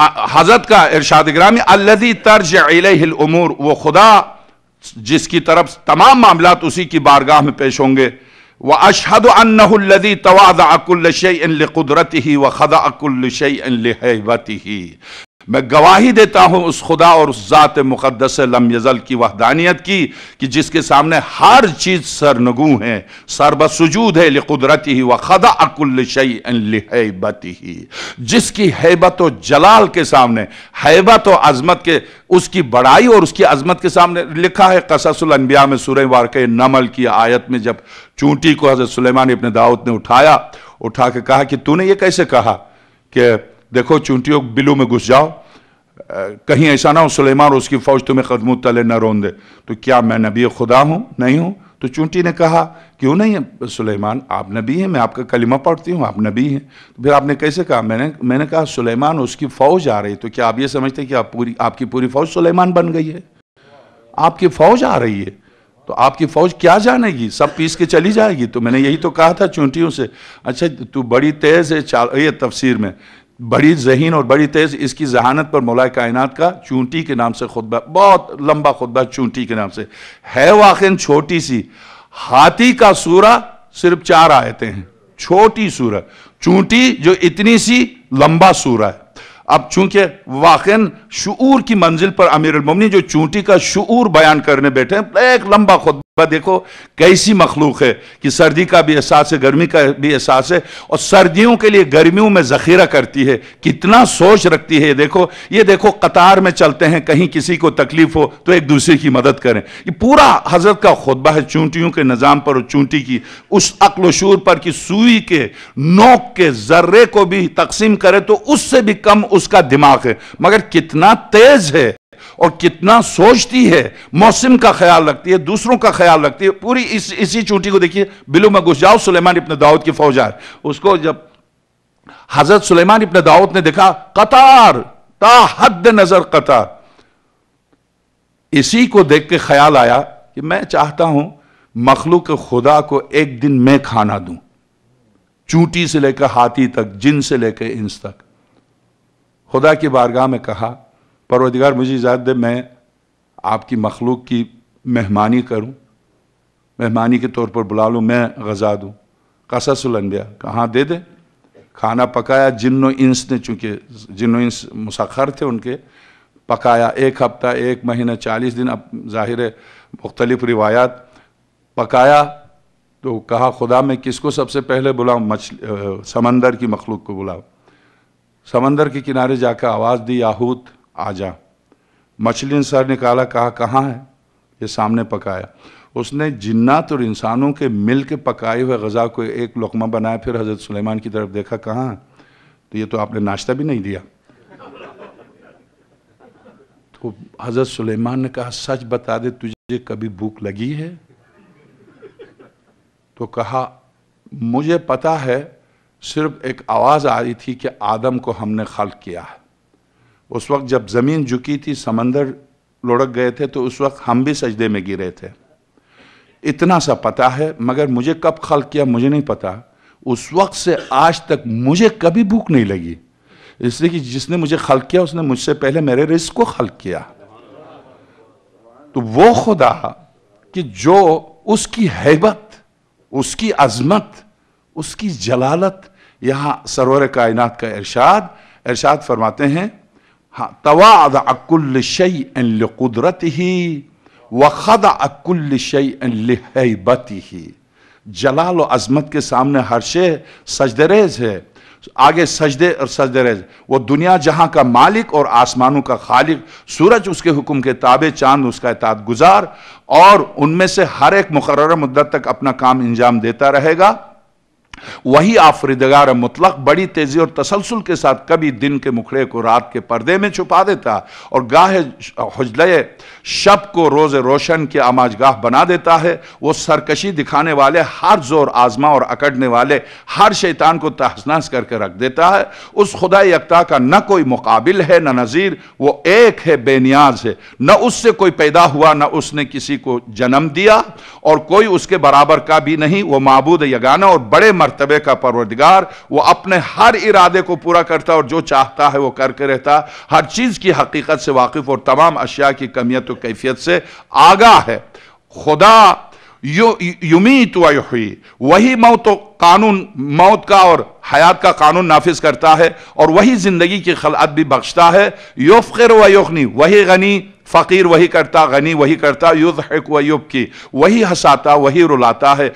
हजरत का इर्शाद ग्रामी अल्लदी तर्ज उमूर वो खुदा जिसकी तरफ तमाम मामला उसी की बारगाह में पेश होंगे व अशहद अन्नदी तवाद अकुल्ल शकुदरत ही व खदा अकुल्ल शैबती ही मैं गवाही देता हूं उस खुदा और उस ज़ात मुक़दस लम यज़ल की वहदानियत की कि जिसके सामने हर चीज़ सरनगु है सरबसजूद है लिकुदरत ही व खदा अकुल शईबती ही जिसकी हैबत व जलाल के सामने हैबत व अजमत के उसकी बड़ाई और उसकी अजमत के सामने लिखा है कससलम्बिया में सुर वारक नमल की आयत में जब चूंटी को हज़रत सुलेमान अपने दाऊद ने उठाया उठा के कहा कि तूने ये कैसे कहा कि देखो चूंटियों बिलू में घुस जाओ कहीं ऐसा ना हो सुलेमान और उसकी फ़ौज तुम्हें कदमों तले न रोन दे तो क्या मैं नबी खुदा हूँ नहीं हूँ तो चूंटी ने कहा क्यों नहीं है सुलेमान आप नबी हैं मैं आपका कलिमा पढ़ती हूँ आप नबी हैं तो फिर आपने कैसे कहा मैंने मैंने कहा सुलेमान उसकी फ़ौज आ रही तो क्या आप ये समझते कि आप पूरी आपकी पूरी फ़ौज सुलेमान बन गई है आपकी फ़ौज आ रही है तो आपकी फौज क्या जानेगी सब पीस के चली जाएगी तो मैंने यही तो कहा था चूंटियों से अच्छा तू बड़ी तेज है चाल ये तफसीर में बड़ी जहीन और बड़ी तेज़ इसकी जहानत पर मौलाए कायनात का चूंटी के नाम से खुतबा बहुत लंबा खुतबा चूंटी के नाम से है वाकिन छोटी सी हाथी का सूरा सिर्फ चार आयतें हैं छोटी सूरह चूंटी जो इतनी सी लंबा सूरह है अब चूंकि वाकिन शूर की मंजिल पर अमीर उलमनी जो चूंटी का शूर बयान करने बैठे हैं एक लंबा खुतबा देखो कैसी मखलूक है कि सर्दी का भी एहसास है गर्मी का भी एहसास है और सर्दियों के लिए गर्मियों में जखीरा करती है कितना सोच रखती है देखो ये देखो कतार में चलते हैं कहीं किसी को तकलीफ हो तो एक दूसरे की मदद करें ये पूरा हजरत का खुतबा है चूंटियों के निज़ाम पर और चूंटी की उस अकल शूर पर कि सुई के नोक के जर्रे को भी तकसीम करे तो उससे भी कम उसका दिमाग है मगर कितना तेज है और कितना सोचती है मौसम का ख्याल रखती है दूसरों का ख्याल रखती है पूरी इस इसी चूंटी को देखिए बिलो में घुस जाओ सुलेमान इब्न दाऊद की फौज आए उसको जब हजरत सुलेमान इब्न दाऊद ने देखा कतार ता हद नजर कतार इसी को देख के ख्याल आया कि मैं चाहता हूं मखलूक खुदा को एक दिन मैं खाना दूं चूंटी से लेकर हाथी तक जिन से लेकर इंस तक खुदा की बारगाह में कहा परवदिगार मुझे इजाज़त दे मैं आपकी मखलूक की मेहमानी करूँ मेहमानी के तौर पर बुला लूँ मैं गजा दूँ कससुलंबिया कहाँ दे दे खाना पकाया जिनों इंस ने चूँकि जिनों इंस मुसखर थे उनके पकाया एक हफ्ता एक महीना चालीस दिन अब ज़ाहिर मुख्तलिफ रिवायात पकाया तो कहा खुदा मैं किसको सबसे पहले बुलाऊँ मछली समंदर की मखलूक को बुलाऊँ समंदर के किनारे जाकर आवाज़ दी याहूत आ जा मछली सर निकाला कहा कहाँ है ये सामने पकाया उसने जिन्नात और इंसानों के मिल के पकाए हुए गज़ा को एक लकमा बनाया फिर हज़रत सुलेमान की तरफ देखा कहाँ है तो ये तो आपने नाश्ता भी नहीं दिया तो हज़रत सुलेमान ने कहा सच बता दे तुझे कभी भूख लगी है तो कहा मुझे पता है सिर्फ एक आवाज़ आ रही थी कि आदम को हमने खल किया है उस वक्त जब ज़मीन झुकी थी समंदर लुढ़क गए थे तो उस वक्त हम भी सजदे में गिरे थे इतना सा पता है मगर मुझे कब खल किया मुझे नहीं पता उस वक्त से आज तक मुझे कभी भूख नहीं लगी इसलिए कि जिसने मुझे खल किया उसने मुझसे पहले मेरे रिस्क को खल किया तो वो खुदा कि जो उसकी हैबत उसकी अजमत उसकी जलालत यहाँ सरवर कायनात का इरशाद इरशाद फरमाते हैं तवाद अकुल शई कुदरत ही खद अकुल शई हैबती ही जलाल अजमत के सामने हर शे सजदरेज है आगे सजदे और सजदरेज वो दुनिया जहां का मालिक और आसमानों का खालिक सूरज उसके हुक्म के ताबे चांद उसका इतात गुजार और उनमें से हर एक मुकर मुद्दत तक अपना काम अंजाम देता रहेगा वही आफरीदगार मुतलक बड़ी तेज़ी और तसलसल के साथ कभी दिन के मुखड़े को रात के पर्दे में छुपा देता और गाह हजलए शब को रोज़ रोशन के गाह बना देता है वो सरकशी दिखाने वाले हर जोर आजमा और अकड़ने वाले हर शैतान को तहसनास करके रख देता है उस खुदा यकता का न कोई मुकाबिल है न नज़ीर वो एक है बेनियाज है न उससे कोई पैदा हुआ न उसने किसी को जन्म दिया और कोई उसके बराबर का भी नहीं वो मबूद यगाना और बड़े मर्द मरतबे का परवरदिगार वो अपने हर इरादे को पूरा करता और जो चाहता है वो करके रहता हर चीज़ की हकीकत से वाकिफ़ और तमाम अशिया की कमियत और कैफियत से आगा है खुदा यु, युमीत हुई वही मौत कानून मौत का और हयात का कानून नाफिज करता है और वही ज़िंदगी की खलत भी बख्शता है योफ़र व वही गनी फ़कीर वही करता गनी वही करता युद्ध है कुयुब की वही हंसाता वही रुलाता है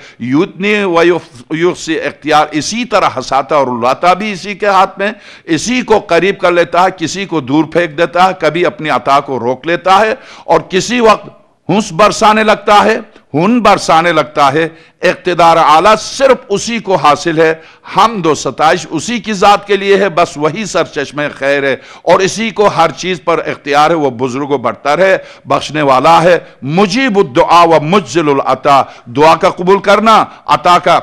ने वयुग से इख्तियार इसी तरह हंसाता और रुलाता भी इसी के हाथ में इसी को करीब कर लेता है किसी को दूर फेंक देता है कभी अपनी अता को रोक लेता है और किसी वक्त हंस बरसाने लगता है हुन बरसाने लगता है इकतदार आला सिर्फ उसी को हासिल है हम दो सताइश उसी की ज़ात के लिए है बस वही सर चश्मे खैर है और इसी को हर चीज़ पर इख्तियार है वह बुजुर्ग बरतर है बख्शने वाला है मुजीब दुआ व मुजलता दुआ का कबूल करना अता का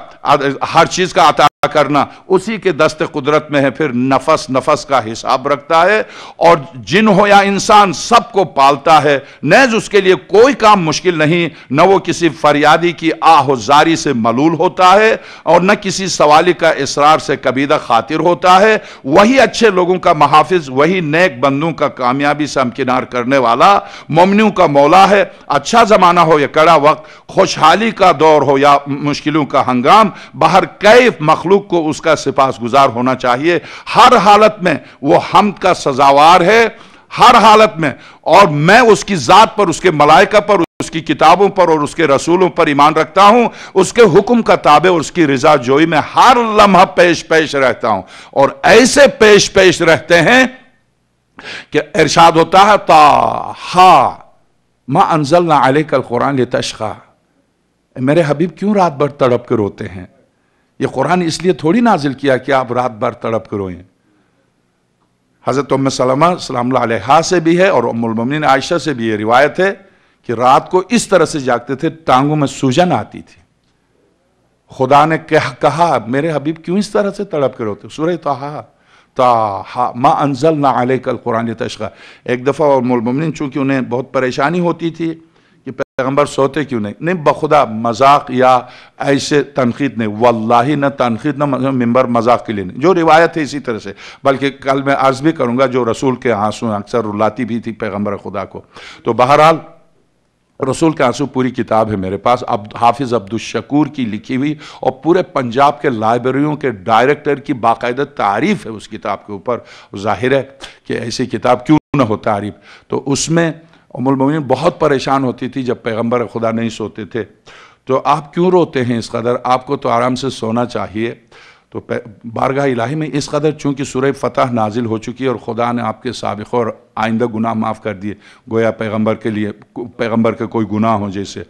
हर चीज़ का अता करना उसी के दस्त कुदरत में है फिर नफस नफस का हिसाब रखता है और जिन हो या इंसान सबको पालता है नैज उसके लिए कोई काम मुश्किल नहीं न वो किसी किसी फरियादी की आहजारी से मलूल होता है और न किसी सवाली का इसरार से कबीदा खातिर होता है वही अच्छे लोगों का महाफिज वही नेक बंदों का कामयाबी से अमकिनार करने वाला ममनू का मौला है अच्छा ज़माना हो या कड़ा वक्त खुशहाली का दौर हो या मुश्किलों का हंगाम बाहर कैफ मखलूक को उसका सिपास गुजार होना चाहिए हर हालत में वो हम का सजावार है हर हालत में और मैं उसकी ज़ात पर उसके मलाइका पर उसकी किताबों पर और उसके रसूलों पर ईमान रखता हूं उसके हुक्म का ताबे और उसकी रिजा जोई में हर लम्हा पेश पेश रहता हूं और ऐसे पेश पेश रहते हैं कि इरशाद होता है ता हा मा अनजल ना अले कल कुरान ये मेरे हबीब क्यों रात भर तड़प के रोते हैं यह कुरान इसलिए थोड़ी नाजिल किया कि आप रात भर तड़प के रोए हज़रत उम सलमा सलाम से भी है और उम्मिन आयशा से भी ये रिवायत है कि रात को इस तरह से जागते थे टांगों में सूजन आती थी खुदा ने कह, कहा मेरे हबीब क्यों इस तरह से तड़प के रोते सूर्य हा ता माँ अनजल ना आले कल कुरान तशा एक दफ़ा और मोलमिन चूँकि उन्हें बहुत परेशानी होती थी कि पैगम्बर सोते क्यों नहीं नहीं बखुदा मजाक या ऐसे तनखीद नहीं वल्ला न तनखीद न मंबर मजाक के लिए नहीं जो रिवायत है इसी तरह से बल्कि कल मैं अर्ज़ भी करूँगा जो रसूल के आंसू अक्सर रुलाती भी थी पैगम्बर खुदा को तो बहरहाल रसूल के आंसू पूरी किताब है मेरे पास अब हाफिज़ अब्दुलशकूर की लिखी हुई और पूरे पंजाब के लाइब्रेरियों के डायरेक्टर की बाकायदा तारीफ है उस किताब के ऊपर जाहिर है कि ऐसी किताब क्यों ना हो तारीफ तो उसमें उमुलमिन बहुत परेशान होती थी जब पैगम्बर खुदा नहीं सोते थे तो आप क्यों रोते हैं इस कदर आपको तो आराम से सोना चाहिए तो बारगाह इलाही में इस कदर चूँकि सुरह फ़तह नाजिल हो चुकी है और खुदा ने आपके सबक और आइंदा गुनाह माफ़ कर दिए गोया पैगंबर के लिए पैगंबर के कोई गुनाह हो जैसे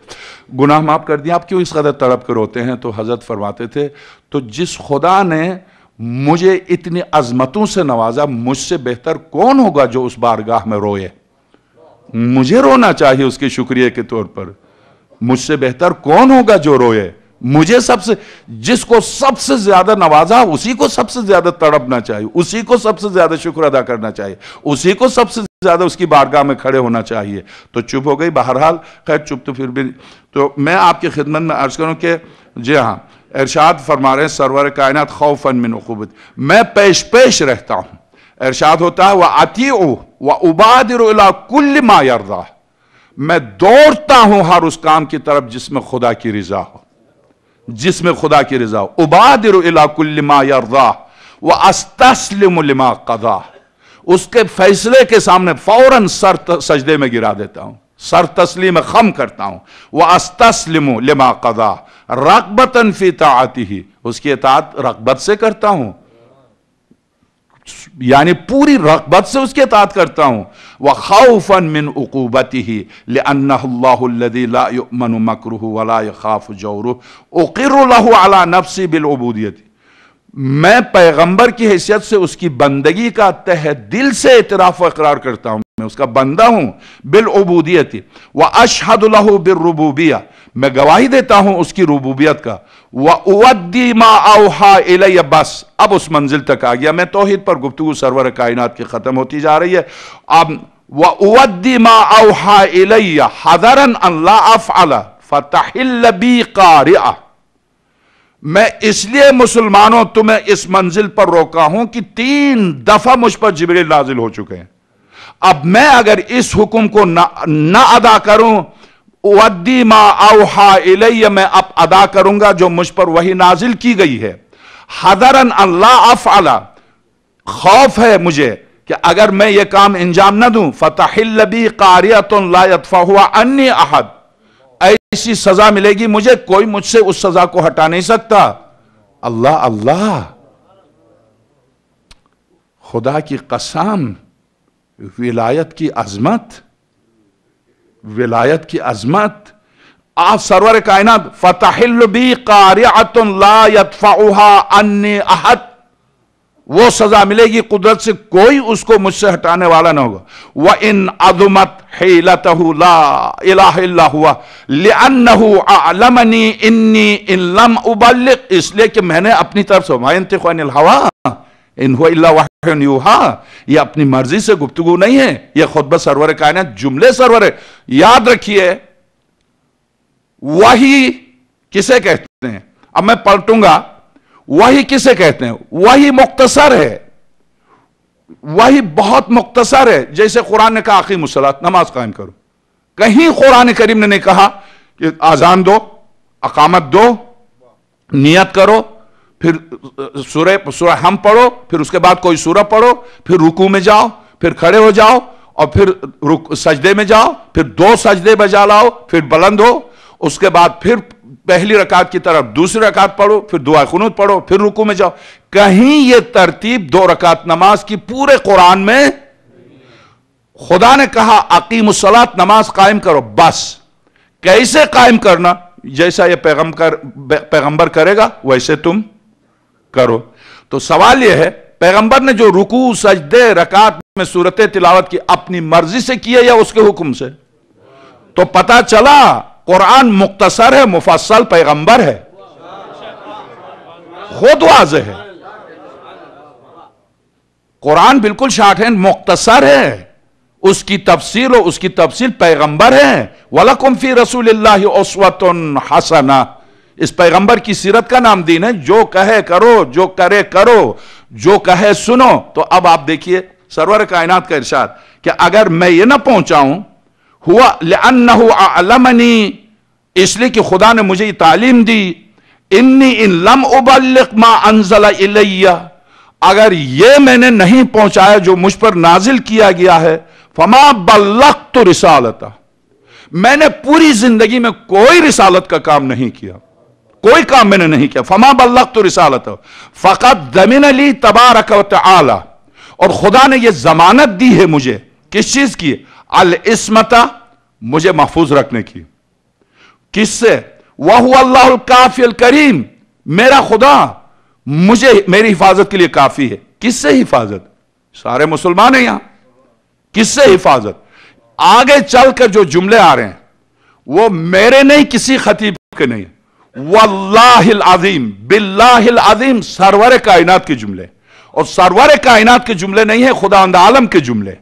गुनाह माफ़ कर दिए आप क्यों इस कदर तड़प कर रोते हैं तो हज़रत फरमाते थे तो जिस खुदा ने मुझे इतनी अजमतों से नवाजा मुझसे बेहतर कौन होगा जो उस बारगाह में रोए मुझे रोना चाहिए उसके शुक्रिया के तौर पर मुझसे बेहतर कौन होगा जो रोए मुझे सबसे जिसको सबसे ज्यादा नवाजा उसी को सबसे ज्यादा तड़पना चाहिए उसी को सबसे ज्यादा शुक्र अदा करना चाहिए उसी को सबसे ज्यादा उसकी बारगाह में खड़े होना चाहिए तो चुप हो गई बहरहाल खैर चुप तो फिर भी तो मैं आपकी खिदमत में अर्ज करूं कि जी हाँ इरशाद फरमा रहे सरवर कायनात खौफन मिन उकूबत मैं पेश पेश रहता हूं इरशाद होता है वह अति व उबादिर कुल्ल मायरदा मैं दौड़ता हूं हर उस काम की तरफ जिसमें खुदा की रजा हो जिसमें खुदा की रजा उबादिरमा यर्रा व अस्तस्लिमा कदा उसके फैसले के सामने फौरन सर सजदे में गिरा देता हूं सर तस्लीम खम करता हूं वह अस्तस्लिम लिमा कदा रकबतन फी ताती ही उसकी इतात रकबत से करता हूं यानी पूरी रगबत से उसके तात करता हूँ व खाउफन मिन उकूबत ही मनु मकर वला खाफ जौर उकर अला नफसी बिलबूदियत मैं पैगंबर की हैसियत से उसकी बंदगी का तह दिल से इतराफ अकरार करता हूं मैं उसका बंदा हूं बिल उबूदियत व अशहदुल्लाह बिल रुबूबिया मैं गवाही देता हूं उसकी रबूबियत का वद्दी उद्दीमा बस अब उस मंजिल तक आ गया मैं तोहिद पर गुप्तगु सरवर कायनात की ख़त्म होती जा रही है अब वद्दी माहा हदरन अल्लाह फ़तहिल्लबी क़ारिया मैं इसलिए मुसलमानों तुम्हें इस मंजिल पर रोका हूं कि तीन दफा मुझ पर जबरील नाजिल हो चुके हैं अब मैं अगर इस हुक्म को ना, ना अदा करूं वद्दी मा इलैया मैं अब अदा करूंगा जो मुझ पर वही नाजिल की गई है हदरन अल्लाह अफ अला खौफ है मुझे कि अगर मैं ये काम अंजाम ना दूं फतहिल्लबी कारियत हुआ अन्य अहद ऐसी सजा मिलेगी मुझे कोई मुझसे उस सजा को हटा नहीं सकता अल्लाह अल्लाह खुदा की कसम विलायत की अजमत विलायत की अजमत आप सरवर कायनात फतहिल बी कारी अहद वो सजा मिलेगी कुदरत से कोई उसको मुझसे हटाने वाला ना होगा वह इन अदमत इसलिए कि मैंने अपनी तरफ से यह अपनी मर्जी से गुप्तगु नहीं है यह खुद सरवर कायन जुमले सरवर है याद रखिए वही किसे कहते हैं अब मैं पलटूंगा वही किसे कहते हैं वही मुख्तसर है वही बहुत मुख्तसर है जैसे कुरान ने कहा आखिर मुसलात नमाज कायम करो कहीं कुरान करीम ने नहीं कहा कि आजान दो अकामत दो नियत करो फिर सूर्य सूर्य हम पढ़ो फिर उसके बाद कोई सूरह पढ़ो फिर रुकू में जाओ फिर खड़े हो जाओ और फिर रुक सजदे में जाओ फिर दो सजदे बजा लाओ फिर बुलंद हो उसके बाद फिर पहली रकात की तरफ दूसरी रकात पढ़ो फिर दुआ खनुत पढ़ो फिर रुकू में जाओ कहीं यह तरतीब दो रकात नमाज की पूरे कुरान में खुदा ने कहा अकीम सलात नमाज कायम करो बस कैसे कायम करना जैसा यह पैगंबर पैगंबर करेगा वैसे तुम करो तो सवाल यह है पैगंबर ने जो रुकू सजदे रकात में सूरत तिलावत की अपनी मर्जी से किया या उसके हुक्म से तो पता चला कुरान मुख्तसर है मुफसल पैगंबर है खुद वाज है कुरान बिल्कुल शार्ट है मुख्तसर है उसकी तफसील और उसकी तफसील पैगंबर है वलकुम्फी रसूल उसवत हसना इस पैगंबर की सीरत का नाम दीन है जो कहे करो जो करे करो जो कहे सुनो तो अब आप देखिए सरवर कायनात का इरशाद कि अगर मैं ये ना पहुंचाऊं हुआ लमनी इसलिए कि खुदा ने मुझे तालीम दी इन्नी इन लम उबलिक मा अनजला इलैया अगर ये मैंने नहीं पहुंचाया जो मुझ पर नाजिल किया गया है फमा बल्लक तो रिसालत मैंने पूरी जिंदगी में कोई रिसालत का काम नहीं किया कोई काम मैंने नहीं किया फमा बल्लक तो रिसालत फकत दमिन अली तबारक आला और खुदा ने यह जमानत दी है मुझे किस चीज की अल इसमता मुझे महफूज रखने की किससे वह अल्लाह काफिल करीम मेरा खुदा मुझे मेरी हिफाजत के लिए काफी है किससे हिफाजत सारे मुसलमान हैं यहां किससे हिफाजत आगे चलकर जो जुमले आ रहे हैं वो मेरे नहीं किसी खतीब के नहीं वल्लाहिल अजीम बिल्लाहिल अजीम सरवर कायनात के जुमले और सरवर कायनात के जुमले नहीं है खुदा आलम के जुमले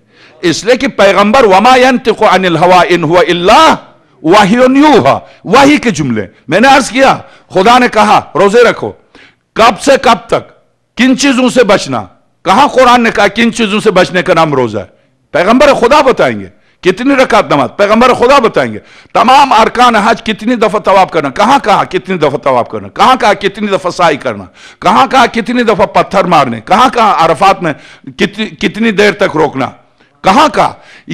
इसलिए कि पैगंबर अनिल हवा इन हुआ वमा वाही के जुमले मैंने अर्ज किया खुदा ने कहा रोजे रखो कब से कब तक किन चीजों से बचना कहा कुरान ने कहा किन चीजों से बचने का नाम रोजा है पैगंबर खुदा बताएंगे कितनी रकात नमाज पैगंबर खुदा बताएंगे तमाम अरकान हज कितनी दफा तवाब करना कहां कहाँ कितनी दफा तवाब करना कहां कहाँ कितनी दफा साई करना कहां कहाँ कितनी दफा पत्थर मारने कहां कहाँ अरफात में कितनी कितनी देर तक रोकना कहां का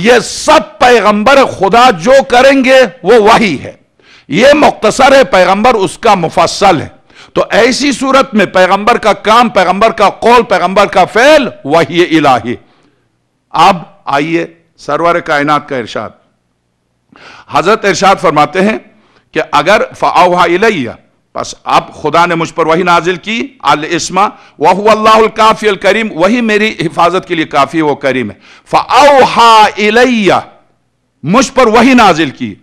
यह सब पैगंबर खुदा जो करेंगे वो वही है यह मुख्तसर है पैगंबर उसका मुफसल है तो ऐसी सूरत में पैगंबर का काम पैगंबर का कौल पैगंबर का फैल वही इलाही अब आइए सरवर कायनात का इरशाद हजरत इरशाद फरमाते हैं कि अगर फ़ाहा इलैया बस अब खुदा ने मुझ पर वही नाजिल की अल इसमा वह काफ़ी करीम वही मेरी हिफाजत के लिए काफ़ी वो करीम है फ़ाहा मुझ पर वही नाजिल की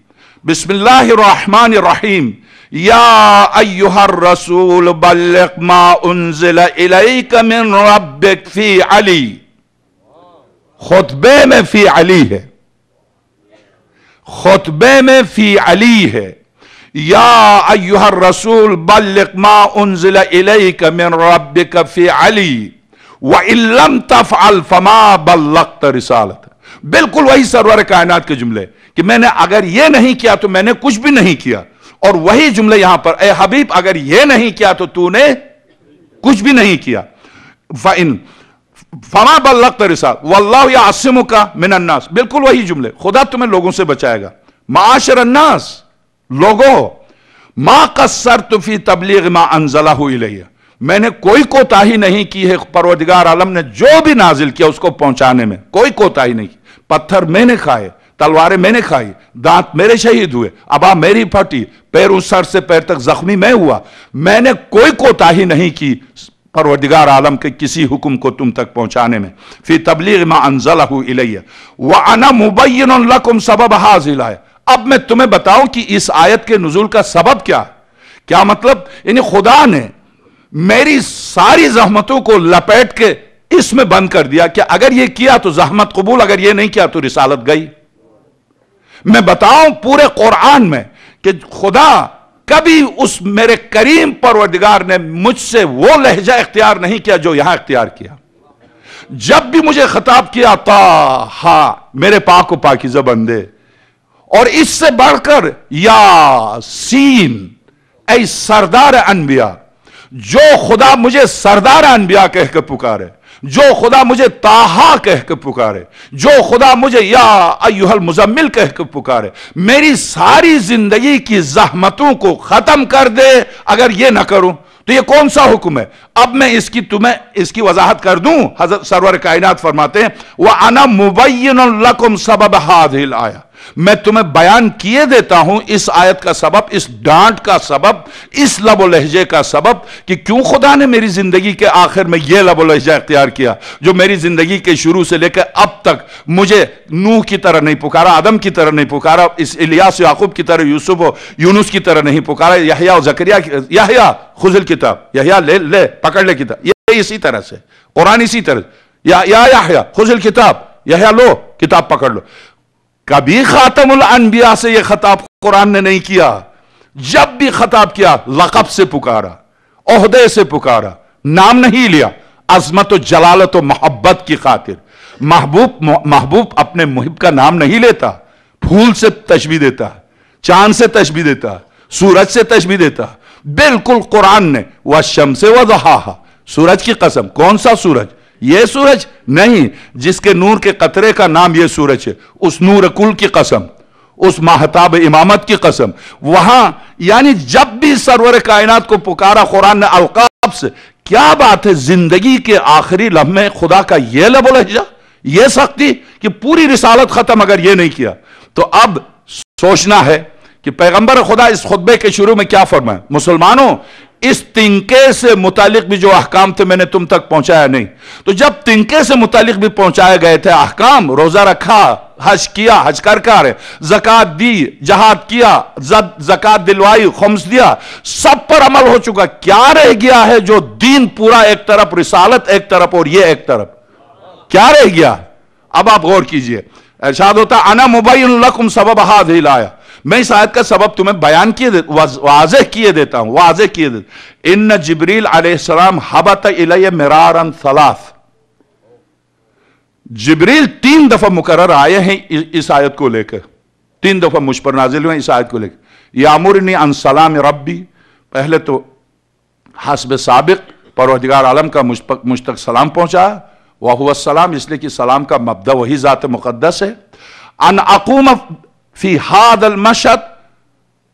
बिस्मिल्लाहमान रहीम या अय्युहर रसूल बल्लिग मा उन्जिल इलैक मिन रब्बिक फी अली खुतबे में फी अली है खुतबे में फी अली है या अयुहर रसूल उन्जिल उनजिला मिन रब्बिक फी अली व इल्लम तफअल फमा बल्लगत रिसालत बिल्कुल वही सरवर कायनात के जुमले कि मैंने अगर ये नहीं किया तो मैंने कुछ भी नहीं किया और वही जुमले यहां पर ए हबीब अगर ये नहीं किया तो तूने कुछ भी नहीं किया फइन फमा बल्लगत रिसाल वल्लाहु या आसिम का मिनन्नास बिल्कुल वही जुमले खुदा तुम्हें लोगों से बचाएगा माशर अन्नास लोगो मा का सर तुफी तबलीग मा अनजला हुई लही मैंने कोई कोताही नहीं की है परोजगार आलम ने जो भी नाजिल किया उसको पहुंचाने में कोई कोताही नहीं पत्थर मैंने खाए तलवारें मैंने खाई दांत मेरे शहीद हुए अबा मेरी फटी पैर उस सर से पैर तक जख्मी मैं हुआ मैंने कोई कोताही नहीं की परवदिगार आलम के किसी हुक्म को तुम तक पहुंचाने में फिर तबलीग अंजला हुई वह अना मुबैन सबब हाजिला है अब मैं तुम्हें बताऊं कि इस आयत के नजूल का सबब क्या क्या मतलब यानी खुदा ने मेरी सारी जहमतों को लपेट के इसमें बंद कर दिया कि अगर यह किया तो जहमत कबूल अगर यह नहीं किया तो रिसालत गई मैं बताऊं पूरे कुरान में कि खुदा कभी उस मेरे करीम परवरदिगार ने मुझसे वो लहजा इख्तियार नहीं किया जो यहां इख्तियार किया जब भी मुझे खिताब किया ता हा मेरे पा को पाकिजा बंदे और इससे बढ़कर यासीन ए सरदार अनबिया जो खुदा मुझे सरदार अनबिया कहकर पुकारे जो खुदा मुझे ताहा कहकर पुकारे जो खुदा मुझे या अयुहल मुजम्मिल कहकर पुकारे मेरी सारी जिंदगी की जहमतों को खत्म कर दे अगर यह ना करूं तो ये कौन सा हुक्म है अब मैं इसकी तुम्हें इसकी वजाहत कर दूं हजरत सरवर कायनात फरमाते हैं वह अना मुबैन सबब हादिल आया मैं तुम्हें बयान किए देता हूं इस आयत का सबब इस डांट का सबब इस लबो लहजे का सबब कि क्यों खुदा ने मेरी जिंदगी के आखिर में यह लबो लहजा इख्तियार किया जो मेरी जिंदगी के शुरू से लेकर अब तक मुझे नूह की तरह नहीं पुकारा आदम की तरह नहीं पुकारा इस इलियास याकूब की तरह यूसुफ यूनुस की तरह नहीं पुकारा यहिया और जकरिया खुजल किताब यहिया ले ले पकड़ ले किताब ये इसी तरह से कुरान इसी तरह या या खुजल किताब यह लो किताब पकड़ लो कभी खातम अनबिया से यह खताब कुरान ने नहीं किया जब भी खताब किया लकब से पुकारा ओहदे से पुकारा नाम नहीं लिया अजमत जलालत मोहब्बत की खातिर महबूब महबूब अपने मुहिब का नाम नहीं लेता फूल से तशबी देता चांद से तशबी देता सूरज से तशबी देता बिल्कुल कुरान ने वह शम से वह सूरज की कसम कौन सा सूरज ये सूरज नहीं जिसके नूर के कतरे का नाम ये सूरज है उस नूर कुल की कसम उस महताब इमामत की कसम वहां यानी जब भी सरवर कायनात को पुकारा कुरान ने अलकाब से क्या बात है जिंदगी के आखिरी लम्हे खुदा का यह लबो लहजा यह सख्ती कि पूरी रिसालत खत्म अगर यह नहीं किया तो अब सोचना है कि पैगंबर खुदा इस खुतबे के शुरू में क्या फरमाए मुसलमानों इस तिनके से मुतालिक भी जो अहकाम थे मैंने तुम तक पहुंचाया नहीं तो जब तिनके से मुतालिक भी पहुंचाए गए थे अहकाम रोजा रखा हज किया हज कर कर जक़ात दी जहाद किया जक़ात दिलवाई खम्स दिया सब पर अमल हो चुका क्या रह गया है जो दीन पूरा एक तरफ रिसालत एक तरफ और ये एक तरफ क्या रह गया अब आप गौर कीजिए ऐसा होता अना मुबैन लकुम सबब हाथ हिलाया मैं इस आयत का सबब तुम्हें बयान किए वाजह किए देता हूं वाजह किए देता इन जिबरील अलैहिस्सलाम हबत इलय मिरारन जिबरील तीन दफा मुकर आए हैं इस आयत को लेकर तीन दफा मुझ पर नाजिल हुए इस आयत को लेकर यामुर सलाम रबी पहले तो हसब सबक परवदगार आलम का मुझ, पर, मुझ तक सलाम पहुंचा वह सलाम इसलिए कि सलाम का मबदा वही ज़ात मुकदस है अन अकूम फी हाद अलमशत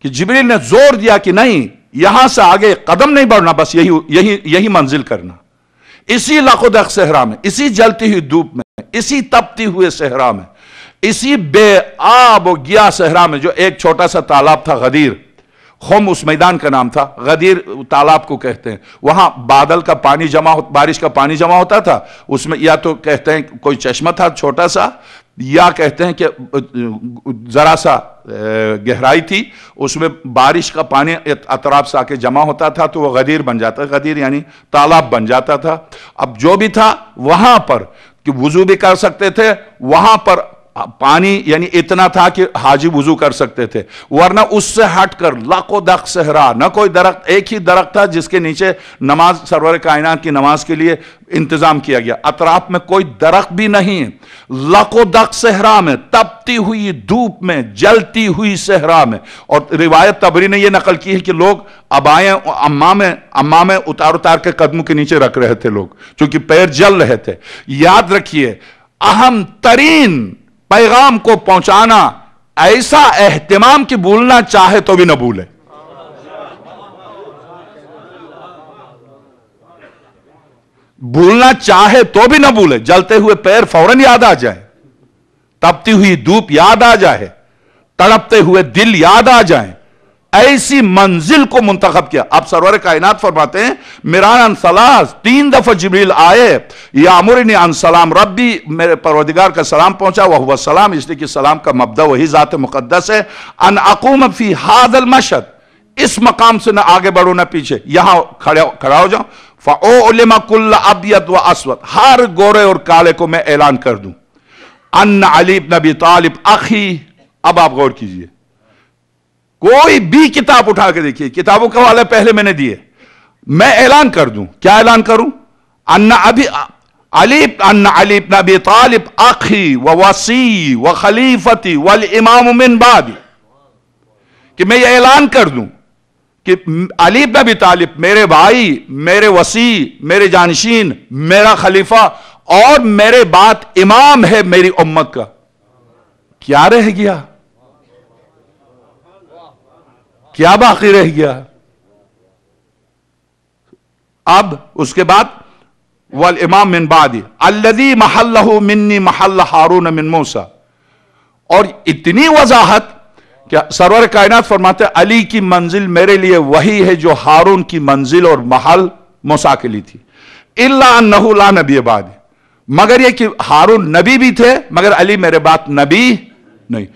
कि जबरील ने जोर दिया कि नहीं यहां से आगे कदम नहीं बढ़ना बस यही यही यही मंजिल करना इसी लखोदक सहरा में इसी जलती हुई धूप में इसी तपती हुए सहरा में इसी बेआब गया सहरा में जो एक छोटा सा तालाब था गदीर होम उस मैदान का नाम था गदीर तालाब को कहते हैं वहां बादल का पानी जमा बारिश का पानी जमा होता था उसमें या तो कहते हैं कोई चश्मा था छोटा सा या कहते हैं कि ज़रा सा गहराई थी उसमें बारिश का पानी अतराब से आके जमा होता था तो वह गदीर बन जाता गदीर यानी तालाब बन जाता था अब जो भी था वहां पर कि वजू भी कर सकते थे वहां पर पानी यानी इतना था कि हाजी वजू कर सकते थे वरना उससे हट कर लाखों दख सहरा न कोई दरख्त एक ही दरख्त था जिसके नीचे नमाज सरवर कायनात की नमाज के लिए इंतजाम किया गया अतराफ में कोई दरख्त भी नहीं लाखों दख सहरा में तपती हुई धूप में जलती हुई सहरा में और रिवायत तबरी ने यह नकल की है कि लोग अबाएं अम्मा में अम्मा में उतार उतार के कदमों के नीचे रख रहे थे लोग चूंकि पैर जल रहे थे याद रखिए अहम तरीन पैगाम को पहुंचाना ऐसा एहतमाम कि भूलना चाहे तो भी न भूले भूलना चाहे तो भी ना भूले तो जलते हुए पैर फौरन याद आ जाए तपती हुई धूप याद आ जाए तड़पते हुए दिल याद आ जाए ऐसी मंजिल को मुंतखब किया आप सरवर कायनात फरमाते हैं मेरा अनसलास तीन दफा जबरील आए या अमरनी अनसलाम भी मेरे परवदिगार का सलाम पहुंचा वह हुआ सलाम इसलिए कि सलाम का मबदा वही ज़ात मुकदस है अन अकूम फी हादल मशद इस मकाम से ना आगे बढ़ो ना पीछे यहां खड़ा खड़ा हो जाओ फ़ोलमा कुल्ला अबियत व असवत हर गोरे और काले को मैं ऐलान कर दूं अन अलीब नबी तालिब अखी अब आप गौर कीजिए कोई भी किताब उठा के देखिए किताबों के वाले पहले मैंने दिए मैं ऐलान कर दूं क्या ऐलान करूं अन्ना अभी अली अन्ना अलीब नबी तालिब आखी व वसी व खलीफती वल इमाम मिन कि मैं ये ऐलान कर दूं कि अलीब नबी तालिब मेरे भाई मेरे वसी मेरे जानशीन मेरा खलीफा और मेरे बात इमाम है मेरी उम्मत का क्या रह गया क्या बाकी रह गया अब उसके बाद वाल इमाम मिन बादी अल्लदी महल्लहु मिन्नी महल हारून मिन मूसा और इतनी वजाहत क्या सरवर कायनात फरमाते अली की मंजिल मेरे लिए वही है जो हारून की मंजिल और महल मूसा के लिए थी इल्ला नहुला नबी बाद मगर यह कि हारून नबी भी थे मगर अली मेरे बात नबी नहीं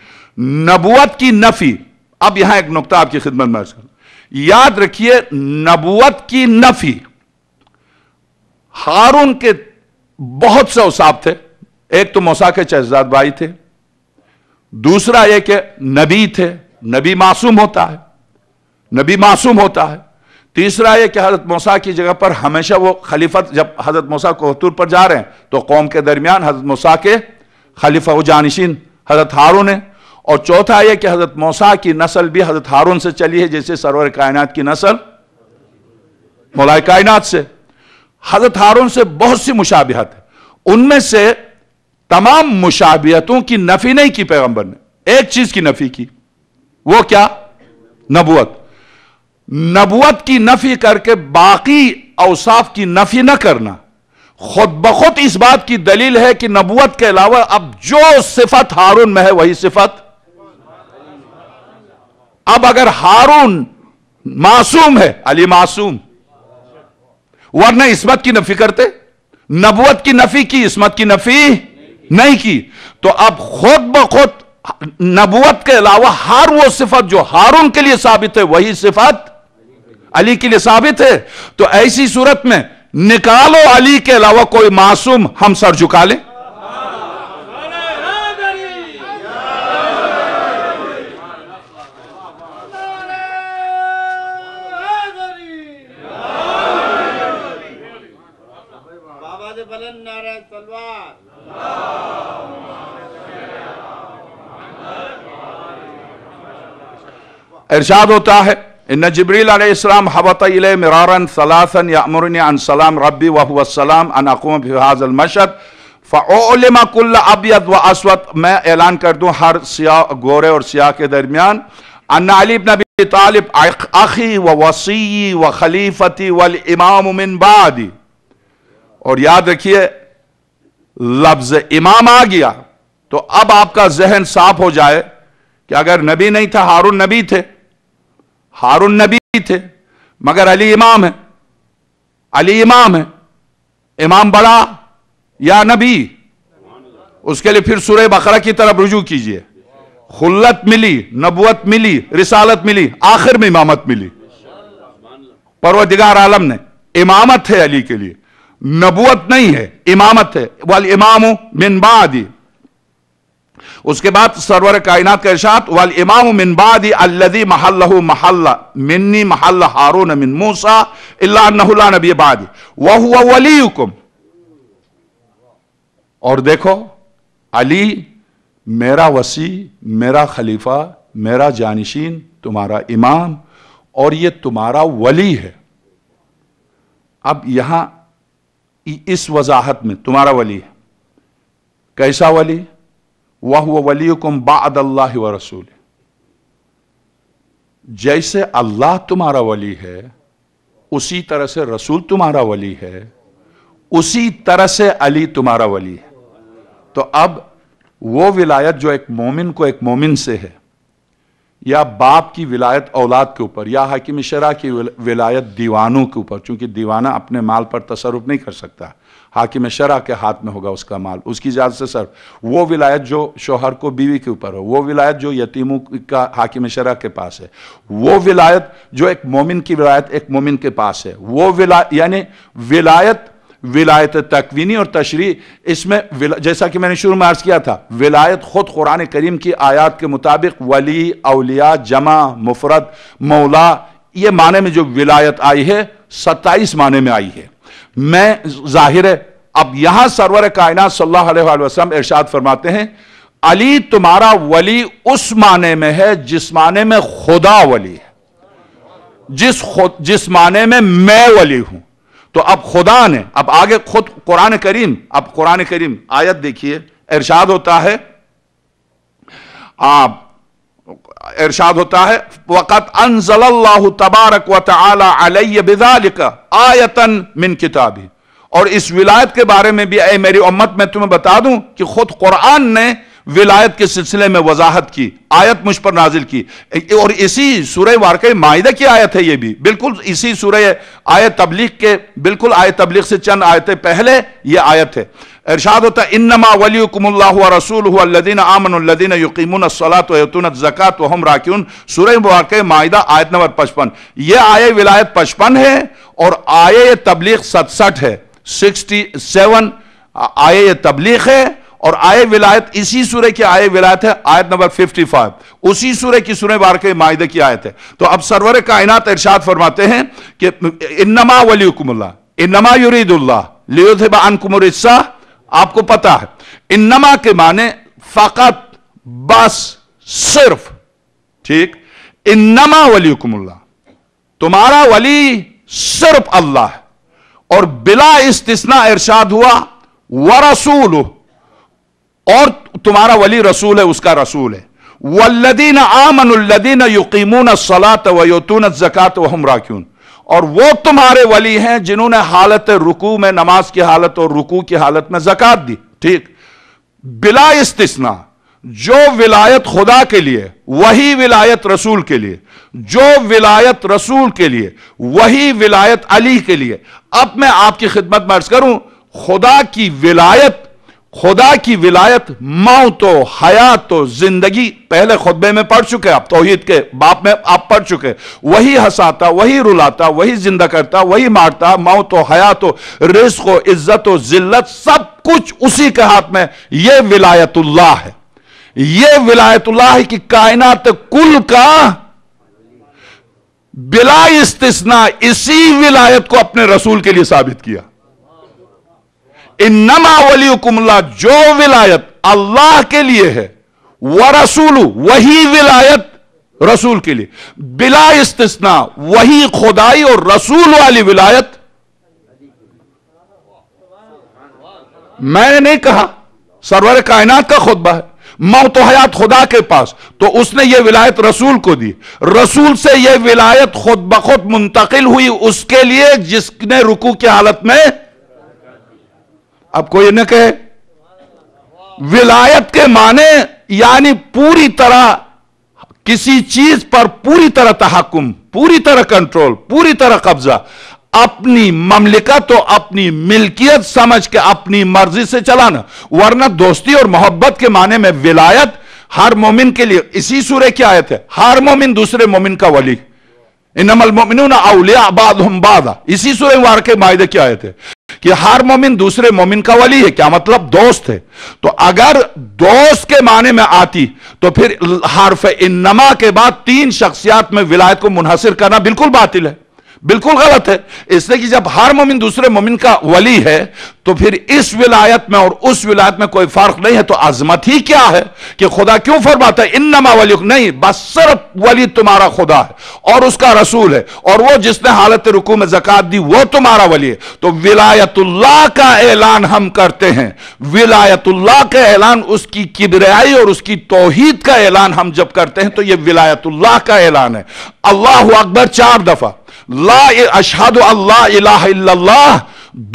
नबुअत की नफी अब यहां एक नुकता आपकी खिदमत में कर याद रखिए नबूत की नफी हारून के बहुत से उसाब थे एक तो मौसा के शहजाद भाई थे दूसरा यह कि नबी थे नबी मासूम होता है नबी मासूम होता है तीसरा यह कि हज़रत मौसा की जगह पर हमेशा वो खलीफत जब हज़रत मौसा हतूर पर जा रहे हैं तो कौम के दरमियान हज़रत मौसा के खलीफा व जानशीन हज़रत हारून है और चौथा यह कि हज़रत मौसा की नस्ल भी हज़रत हारून से चली है जैसे सरवर कायनात की नस्ल मौलाए कायनात से हज़रत हारून से बहुत सी मुशाबियत है उनमें से तमाम मुशाबियतों की नफी नहीं की पैगंबर ने एक चीज़ की नफी की वो क्या नबुअत नबुअत की नफी करके बाकी औसाफ की नफी न करना खुद ब खुद इस बात की दलील है कि नबुअत के अलावा अब जो सिफत हारून में है वही सिफत अब अगर हारून मासूम है अली मासूम वरना इसमत की नफी करते नबूत की नफी की इसमत की नफी नहीं की तो अब खुद ब खुद नबूत के अलावा हर वो सिफत जो हारून के लिए साबित है वही सिफत अली के लिए साबित है तो ऐसी सूरत में निकालो अली के अलावा कोई मासूम हम सर झुका लें इर्शाद होता है इन जबरील आलाम हवत मरारन सलासन या अमरन अन सलाम रबी वसलाम अन अकूम मशद फ़ोलमकुल्ल अबियत व असवत मैं ऐलान कर दूँ हर सियाह गोरे और सियाह के दरमियान अनालिब नबी तालिब अखी व वसी व खलीफती वल इमाम मिन बादी और याद रखिए लफ्ज इमाम आ गया तो अब आपका जहन साफ हो जाए कि अगर नबी नहीं था हारून नबी थे हारून नबी थे मगर अली इमाम है अली इमाम है इमाम बड़ा या नबी उसके लिए फिर सुरह बकरा की तरफ रुजू कीजिए खुल्लत मिली नबूत मिली रिसालत मिली आखिर में इमामत मिली परवदिगार आलम ने इमामत है अली के लिए नबुअत नहीं है इमामत है वाल इमाम मिन बादी उसके बाद सरवर कायनात का इशात वाल इमाम मिन बाद अल्लदी महल मिन्नी महल हारून मिन मूसा नबी बाद वह वली हुकुम और देखो अली मेरा वसी मेरा खलीफा मेरा जानशीन तुम्हारा इमाम और ये तुम्हारा वली है अब यहां इस वजाहत में तुम्हारा वली है कैसा वली है वाह वलीकुम बादल्ला व रसूल जैसे अल्लाह तुम्हारा वली है उसी तरह से रसूल तुम्हारा वली है उसी तरह से अली तुम्हारा वली है तो अब वो विलायत जो एक मोमिन को एक मोमिन से है या बाप की विलायत औलाद के ऊपर या हकीम शरा की विलायत दीवानों के ऊपर चूंकि दीवाना अपने माल पर तसरुफ नहीं कर सकता हाकिम शरा के हाथ में होगा उसका माल उसकी इजाज़त से सर वो विलायत जो शोहर को बीवी के ऊपर हो वो विलायत जो यतीमों का हाकिम शरा के पास है वो विलायत जो एक मोमिन की विलायत एक मोमिन के पास है वो विला यानी विलायत विलायत तकवीनी और तशरी इसमें जैसा कि मैंने शुरू में अर्ज किया था विलायत ख़ुद कुरान करीम की आयात के मुताबिक वली अलिया जमा मुफरत मौला ये माने में जो विलायत आई है सत्ताईस माने में आई है मैं जाहिर है अब यहां सरवर कायना सल्लल्लाहु अलैहि वसल्लम इरशाद फरमाते हैं अली तुम्हारा वली उस माने में है जिस माने में खुदा वली है जिस जिस माने में मैं वली हूं तो अब खुदा ने अब आगे खुद कुरान करीम अब कुरान करीम आयत देखिए इरशाद होता है आप इरशाद होता है वक़त अनजल्लाह तबारक व तलिक आयतन मिन किताबी और इस विलायत के बारे में भी ए मेरी उम्मत मैं तुम्हें बता दूं कि खुद कुरान ने विलायत के सिलसिले में वजाहत की आयत मुझ पर नाजिल की और इसी सूरह वारक माहिदा की आयत है ये भी बिल्कुल इसी सूरह आय तबलीग के बिल्कुल आय तबलीग से चंद आयतें पहले ये आयत है इरशाद होता है इन्नमा वलीकुमल्ला रसूलदीन आमनदीन यकीमन सलात जक़ात वहम राक्यून सूरह वाक माहिदा आयत नंबर पचपन ये आय विलायत पचपन है और आय तबलीग सतसठ है सिक्सटी सेवन आय तबलीग है और आय विलायत इसी सूर्य की आय विलायत है आयत नंबर 55 उसी सूर्य की सूर्य बार के माहे की आयत है तो अब सरवर कायनात इरशाद फरमाते हैं कि इनमा इन्नमा वलीकुमुल्ला इन्नमा युरीदुल्ला लियोथिबानकुमरिस्सा आपको पता है इनमा के माने फकत बस सिर्फ ठीक इनमा वली वलीकुमुल्ला तुम्हारा वली सिर्फ अल्लाह और बिला इस्तिस्ना इरशाद हुआ व रसूल और तुम्हारा वली रसूल है उसका रसूल है वल्लदीन आमनदीन युकीमून सलात वतून जक़ात वहम राक्यून और वो तुम्हारे वली हैं जिन्होंने हालत रुकू में नमाज की हालत और रुकू की हालत में जक़ात दी ठीक बिला इस्तना जो विलायत खुदा के लिए वही विलायत रसूल के लिए जो विलायत रसूल के लिए वही विलायत अली के लिए अब मैं आपकी खिदमत में अर्ज करूं खुदा की विलायत खुदा की विलायत मौत तो हयात तो जिंदगी पहले खुतबे में पढ़ चुके आप तोहहीद के बाप में आप पढ़ चुके वही हंसाता वही रुलाता वही जिंदा करता वही मारता मौत तो हयात तो रिस्क हो इज्जत हो जिल्लत सब कुछ उसी के हाथ में यह विलायतुल्लाह है यह विलायतुल्लाह की कायनात कुल का बिला इस्तना इसी विलायत को अपने रसूल के लिए साबित किया इन्नमा नमा वली हुकुमला जो विलायत अल्लाह के लिए है व रसूल वही विलायत रसूल के लिए बिला इस्तना वही खुदाई और रसूल वाली विलायत मैंने नहीं कहा सरवर कायनात का खुतबा है मौत हयात खुदा के पास तो उसने यह विलायत रसूल को दी रसूल से यह विलायत खुद बखुद मुंतकिल हुई उसके लिए जिसने रुकू की हालत में अब कोई न कहे विलायत के माने यानी पूरी तरह किसी चीज पर पूरी तरह तहकुम पूरी तरह कंट्रोल पूरी तरह कब्जा अपनी ममलिका तो अपनी मिल्कियत समझ के अपनी मर्जी से चलाना वरना दोस्ती और मोहब्बत के माने में विलायत हर मोमिन के लिए इसी सूर्य की आयत है हर मोमिन दूसरे मोमिन का वली इनमल मोमिन अलिया बाद हम इसी सूर्य वार के मायदे की आयत है कि हर मोमिन दूसरे मोमिन का वली है क्या मतलब दोस्त है तो अगर दोस्त के माने में आती तो फिर हर्फ इनमा के बाद तीन शख्सियात में विलायत को मुनहसर करना बिल्कुल बातिल है बिल्कुल गलत है इसलिए कि जब हर मोमिन दूसरे मोमिन का वली है तो फिर इस विलायत में और उस विलायत में कोई फर्क नहीं है तो आजमत ही क्या है कि खुदा क्यों फरमाता है इन्नमा वली नहीं बस सिर्फ वली तुम्हारा खुदा है और उसका रसूल है और वो जिसने हालत रुकू में जक़ात दी वो तुम्हारा वली है तो विलायतुल्लाह का ऐलान हम करते हैं विलायतुल्लाह का ऐलान उसकी किबरियाई और उसकी तोहीद का ऐलान हम जब करते हैं तो यह विलायतुल्लाह का ऐलान है अल्लाह अकबर चार दफा अशहद अल्लाह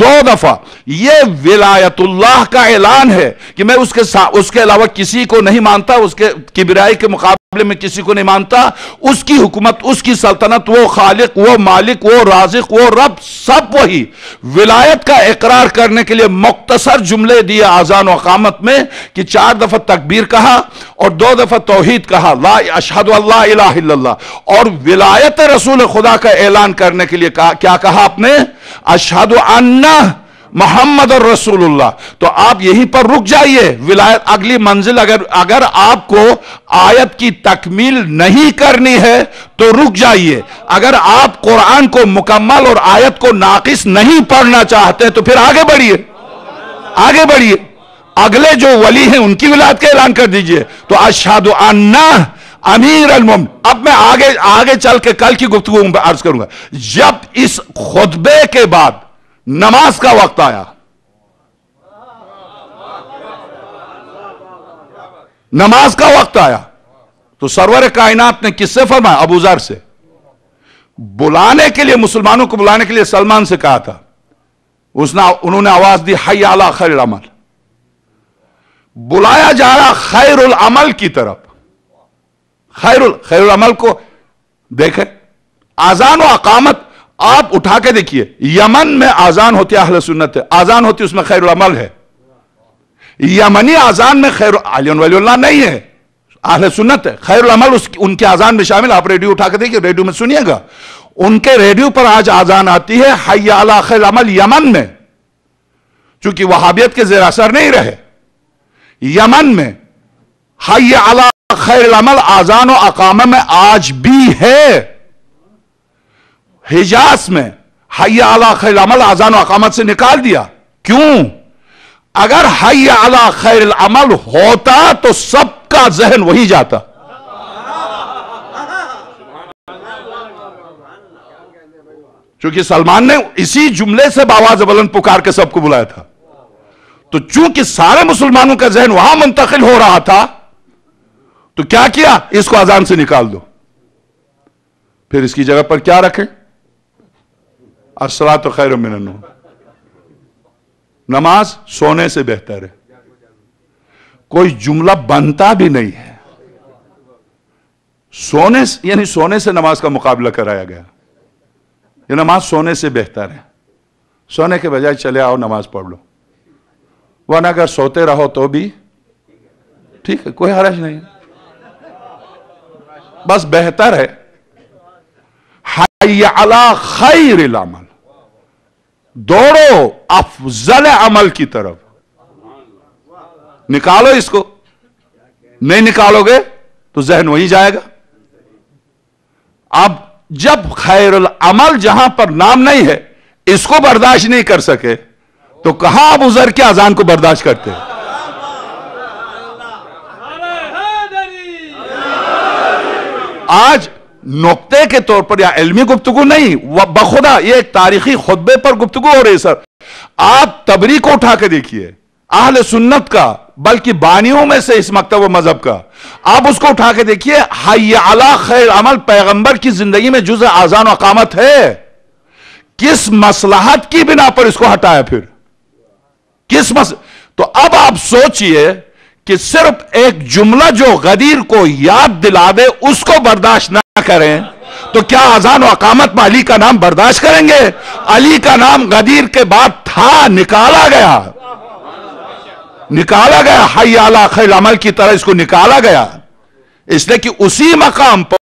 दो दफा यह विलायतुल्लाह का ऐलान है कि मैं उसके उसके अलावा किसी को नहीं मानता उसके किबराई के मुकाबले मामले में किसी को नहीं मानता उसकी हुकूमत उसकी सल्तनत वो खालिक वो मालिक वो राजिक वो रब सब वही विलायत का इकरार करने के लिए मुख्तसर जुमले दिए आजान अकामत में कि चार दफा तकबीर कहा और दो दफा तोहहीद कहा ला अशहद और विलायत रसूल खुदा का ऐलान करने के लिए कहा क्या कहा आपने अशहद अन्ना मोहम्मद और रसूलुल्लाह तो आप यहीं पर रुक जाइए विलायत अगली मंजिल अगर अगर आपको आयत की तकमील नहीं करनी है तो रुक जाइए अगर आप कुरान को मुकम्मल और आयत को नाकिस नहीं पढ़ना चाहते तो फिर आगे बढ़िए आगे बढ़िए अगले जो वली हैं उनकी विलायत का ऐलान कर दीजिए तो अशाद अन्ना अमीर अलमोम अब मैं आगे आगे चल के कल की गुफ्तु अर्ज करूंगा जब इस खुतबे के बाद नमाज का वक्त आया नमाज का वक्त आया तो सरवर कायनात ने किससे फरमाया अबूजर से बुलाने के लिए मुसलमानों को बुलाने के लिए सलमान से कहा था उसने उन्होंने आवाज दी हई आला खैर अमल बुलाया जा रहा खैर अमल की तरफ खैर खैर अमल को देखें आजान व अकामत आप उठा के देखिए यमन में आजान होती अहल सुन्नत है आजान होती उसमें खैर अमल है यमनी आजान में खैर अली नहीं है अहल सुन्नत है खैर अमल उनके आजान में शामिल आप रेडियो उठा के देखिए रेडियो में सुनिएगा उनके रेडियो पर आज आजान आती है हयाला खैर अमल यमन में चूंकि वहाबियत के जेर असर नहीं रहे यमन में आला खैर अमल आजान और में आज भी है हिजाज में हई आला खैर अमल आजान अकामत से निकाल दिया क्यों अगर हई आला खैर अमल होता तो सबका जहन वही जाता क्योंकि सलमान ने इसी जुमले से बाबा जबलन पुकार के सबको बुलाया था तो चूंकि सारे मुसलमानों का जहन वहां मुंतकिल हो रहा था तो क्या किया इसको आजान से निकाल दो फिर इसकी जगह पर क्या रखें असला तो खैर मिनू नमाज सोने से बेहतर है कोई जुमला बनता भी नहीं है सोने से यानी सोने से नमाज का मुकाबला कराया गया ये नमाज सोने से बेहतर है सोने के बजाय चले आओ नमाज पढ़ लो वरना अगर सोते रहो तो भी ठीक है कोई हरज नहीं बस बेहतर है हाई अला खैर लामा दौड़ो अफजल अमल की तरफ निकालो इसको नहीं निकालोगे तो जहन वहीं जाएगा अब जब खैर अमल जहां पर नाम नहीं है इसको बर्दाश्त नहीं कर सके तो कहां अब उजर के अजान को बर्दाश्त करते हैं आज नुकते के तौर पर या इलमी गुफ्तु नहीं बखुदा यह एक तारीखी खुतबे पर गुफ्तु हो रही सर आप तबरी को उठा के देखिए आहल सुन्नत का बल्कि बानियों में से इस मकतब मजहब का आप उसको उठा के देखिए हाई खैर अमल पैगंबर की जिंदगी में जुज आजान अकामत है किस मसलाहत की बिना पर इसको हटाया फिर किस मस तो अब आप सोचिए कि सिर्फ एक जुमला जो गदीर को याद दिला दे उसको बर्दाश्त ना करें तो क्या आजान अकामत में अली का नाम बर्दाश्त करेंगे अली का नाम गदीर के बाद था निकाला गया निकाला गया आला खैल अमल की तरह इसको निकाला गया इसलिए कि उसी मकाम पर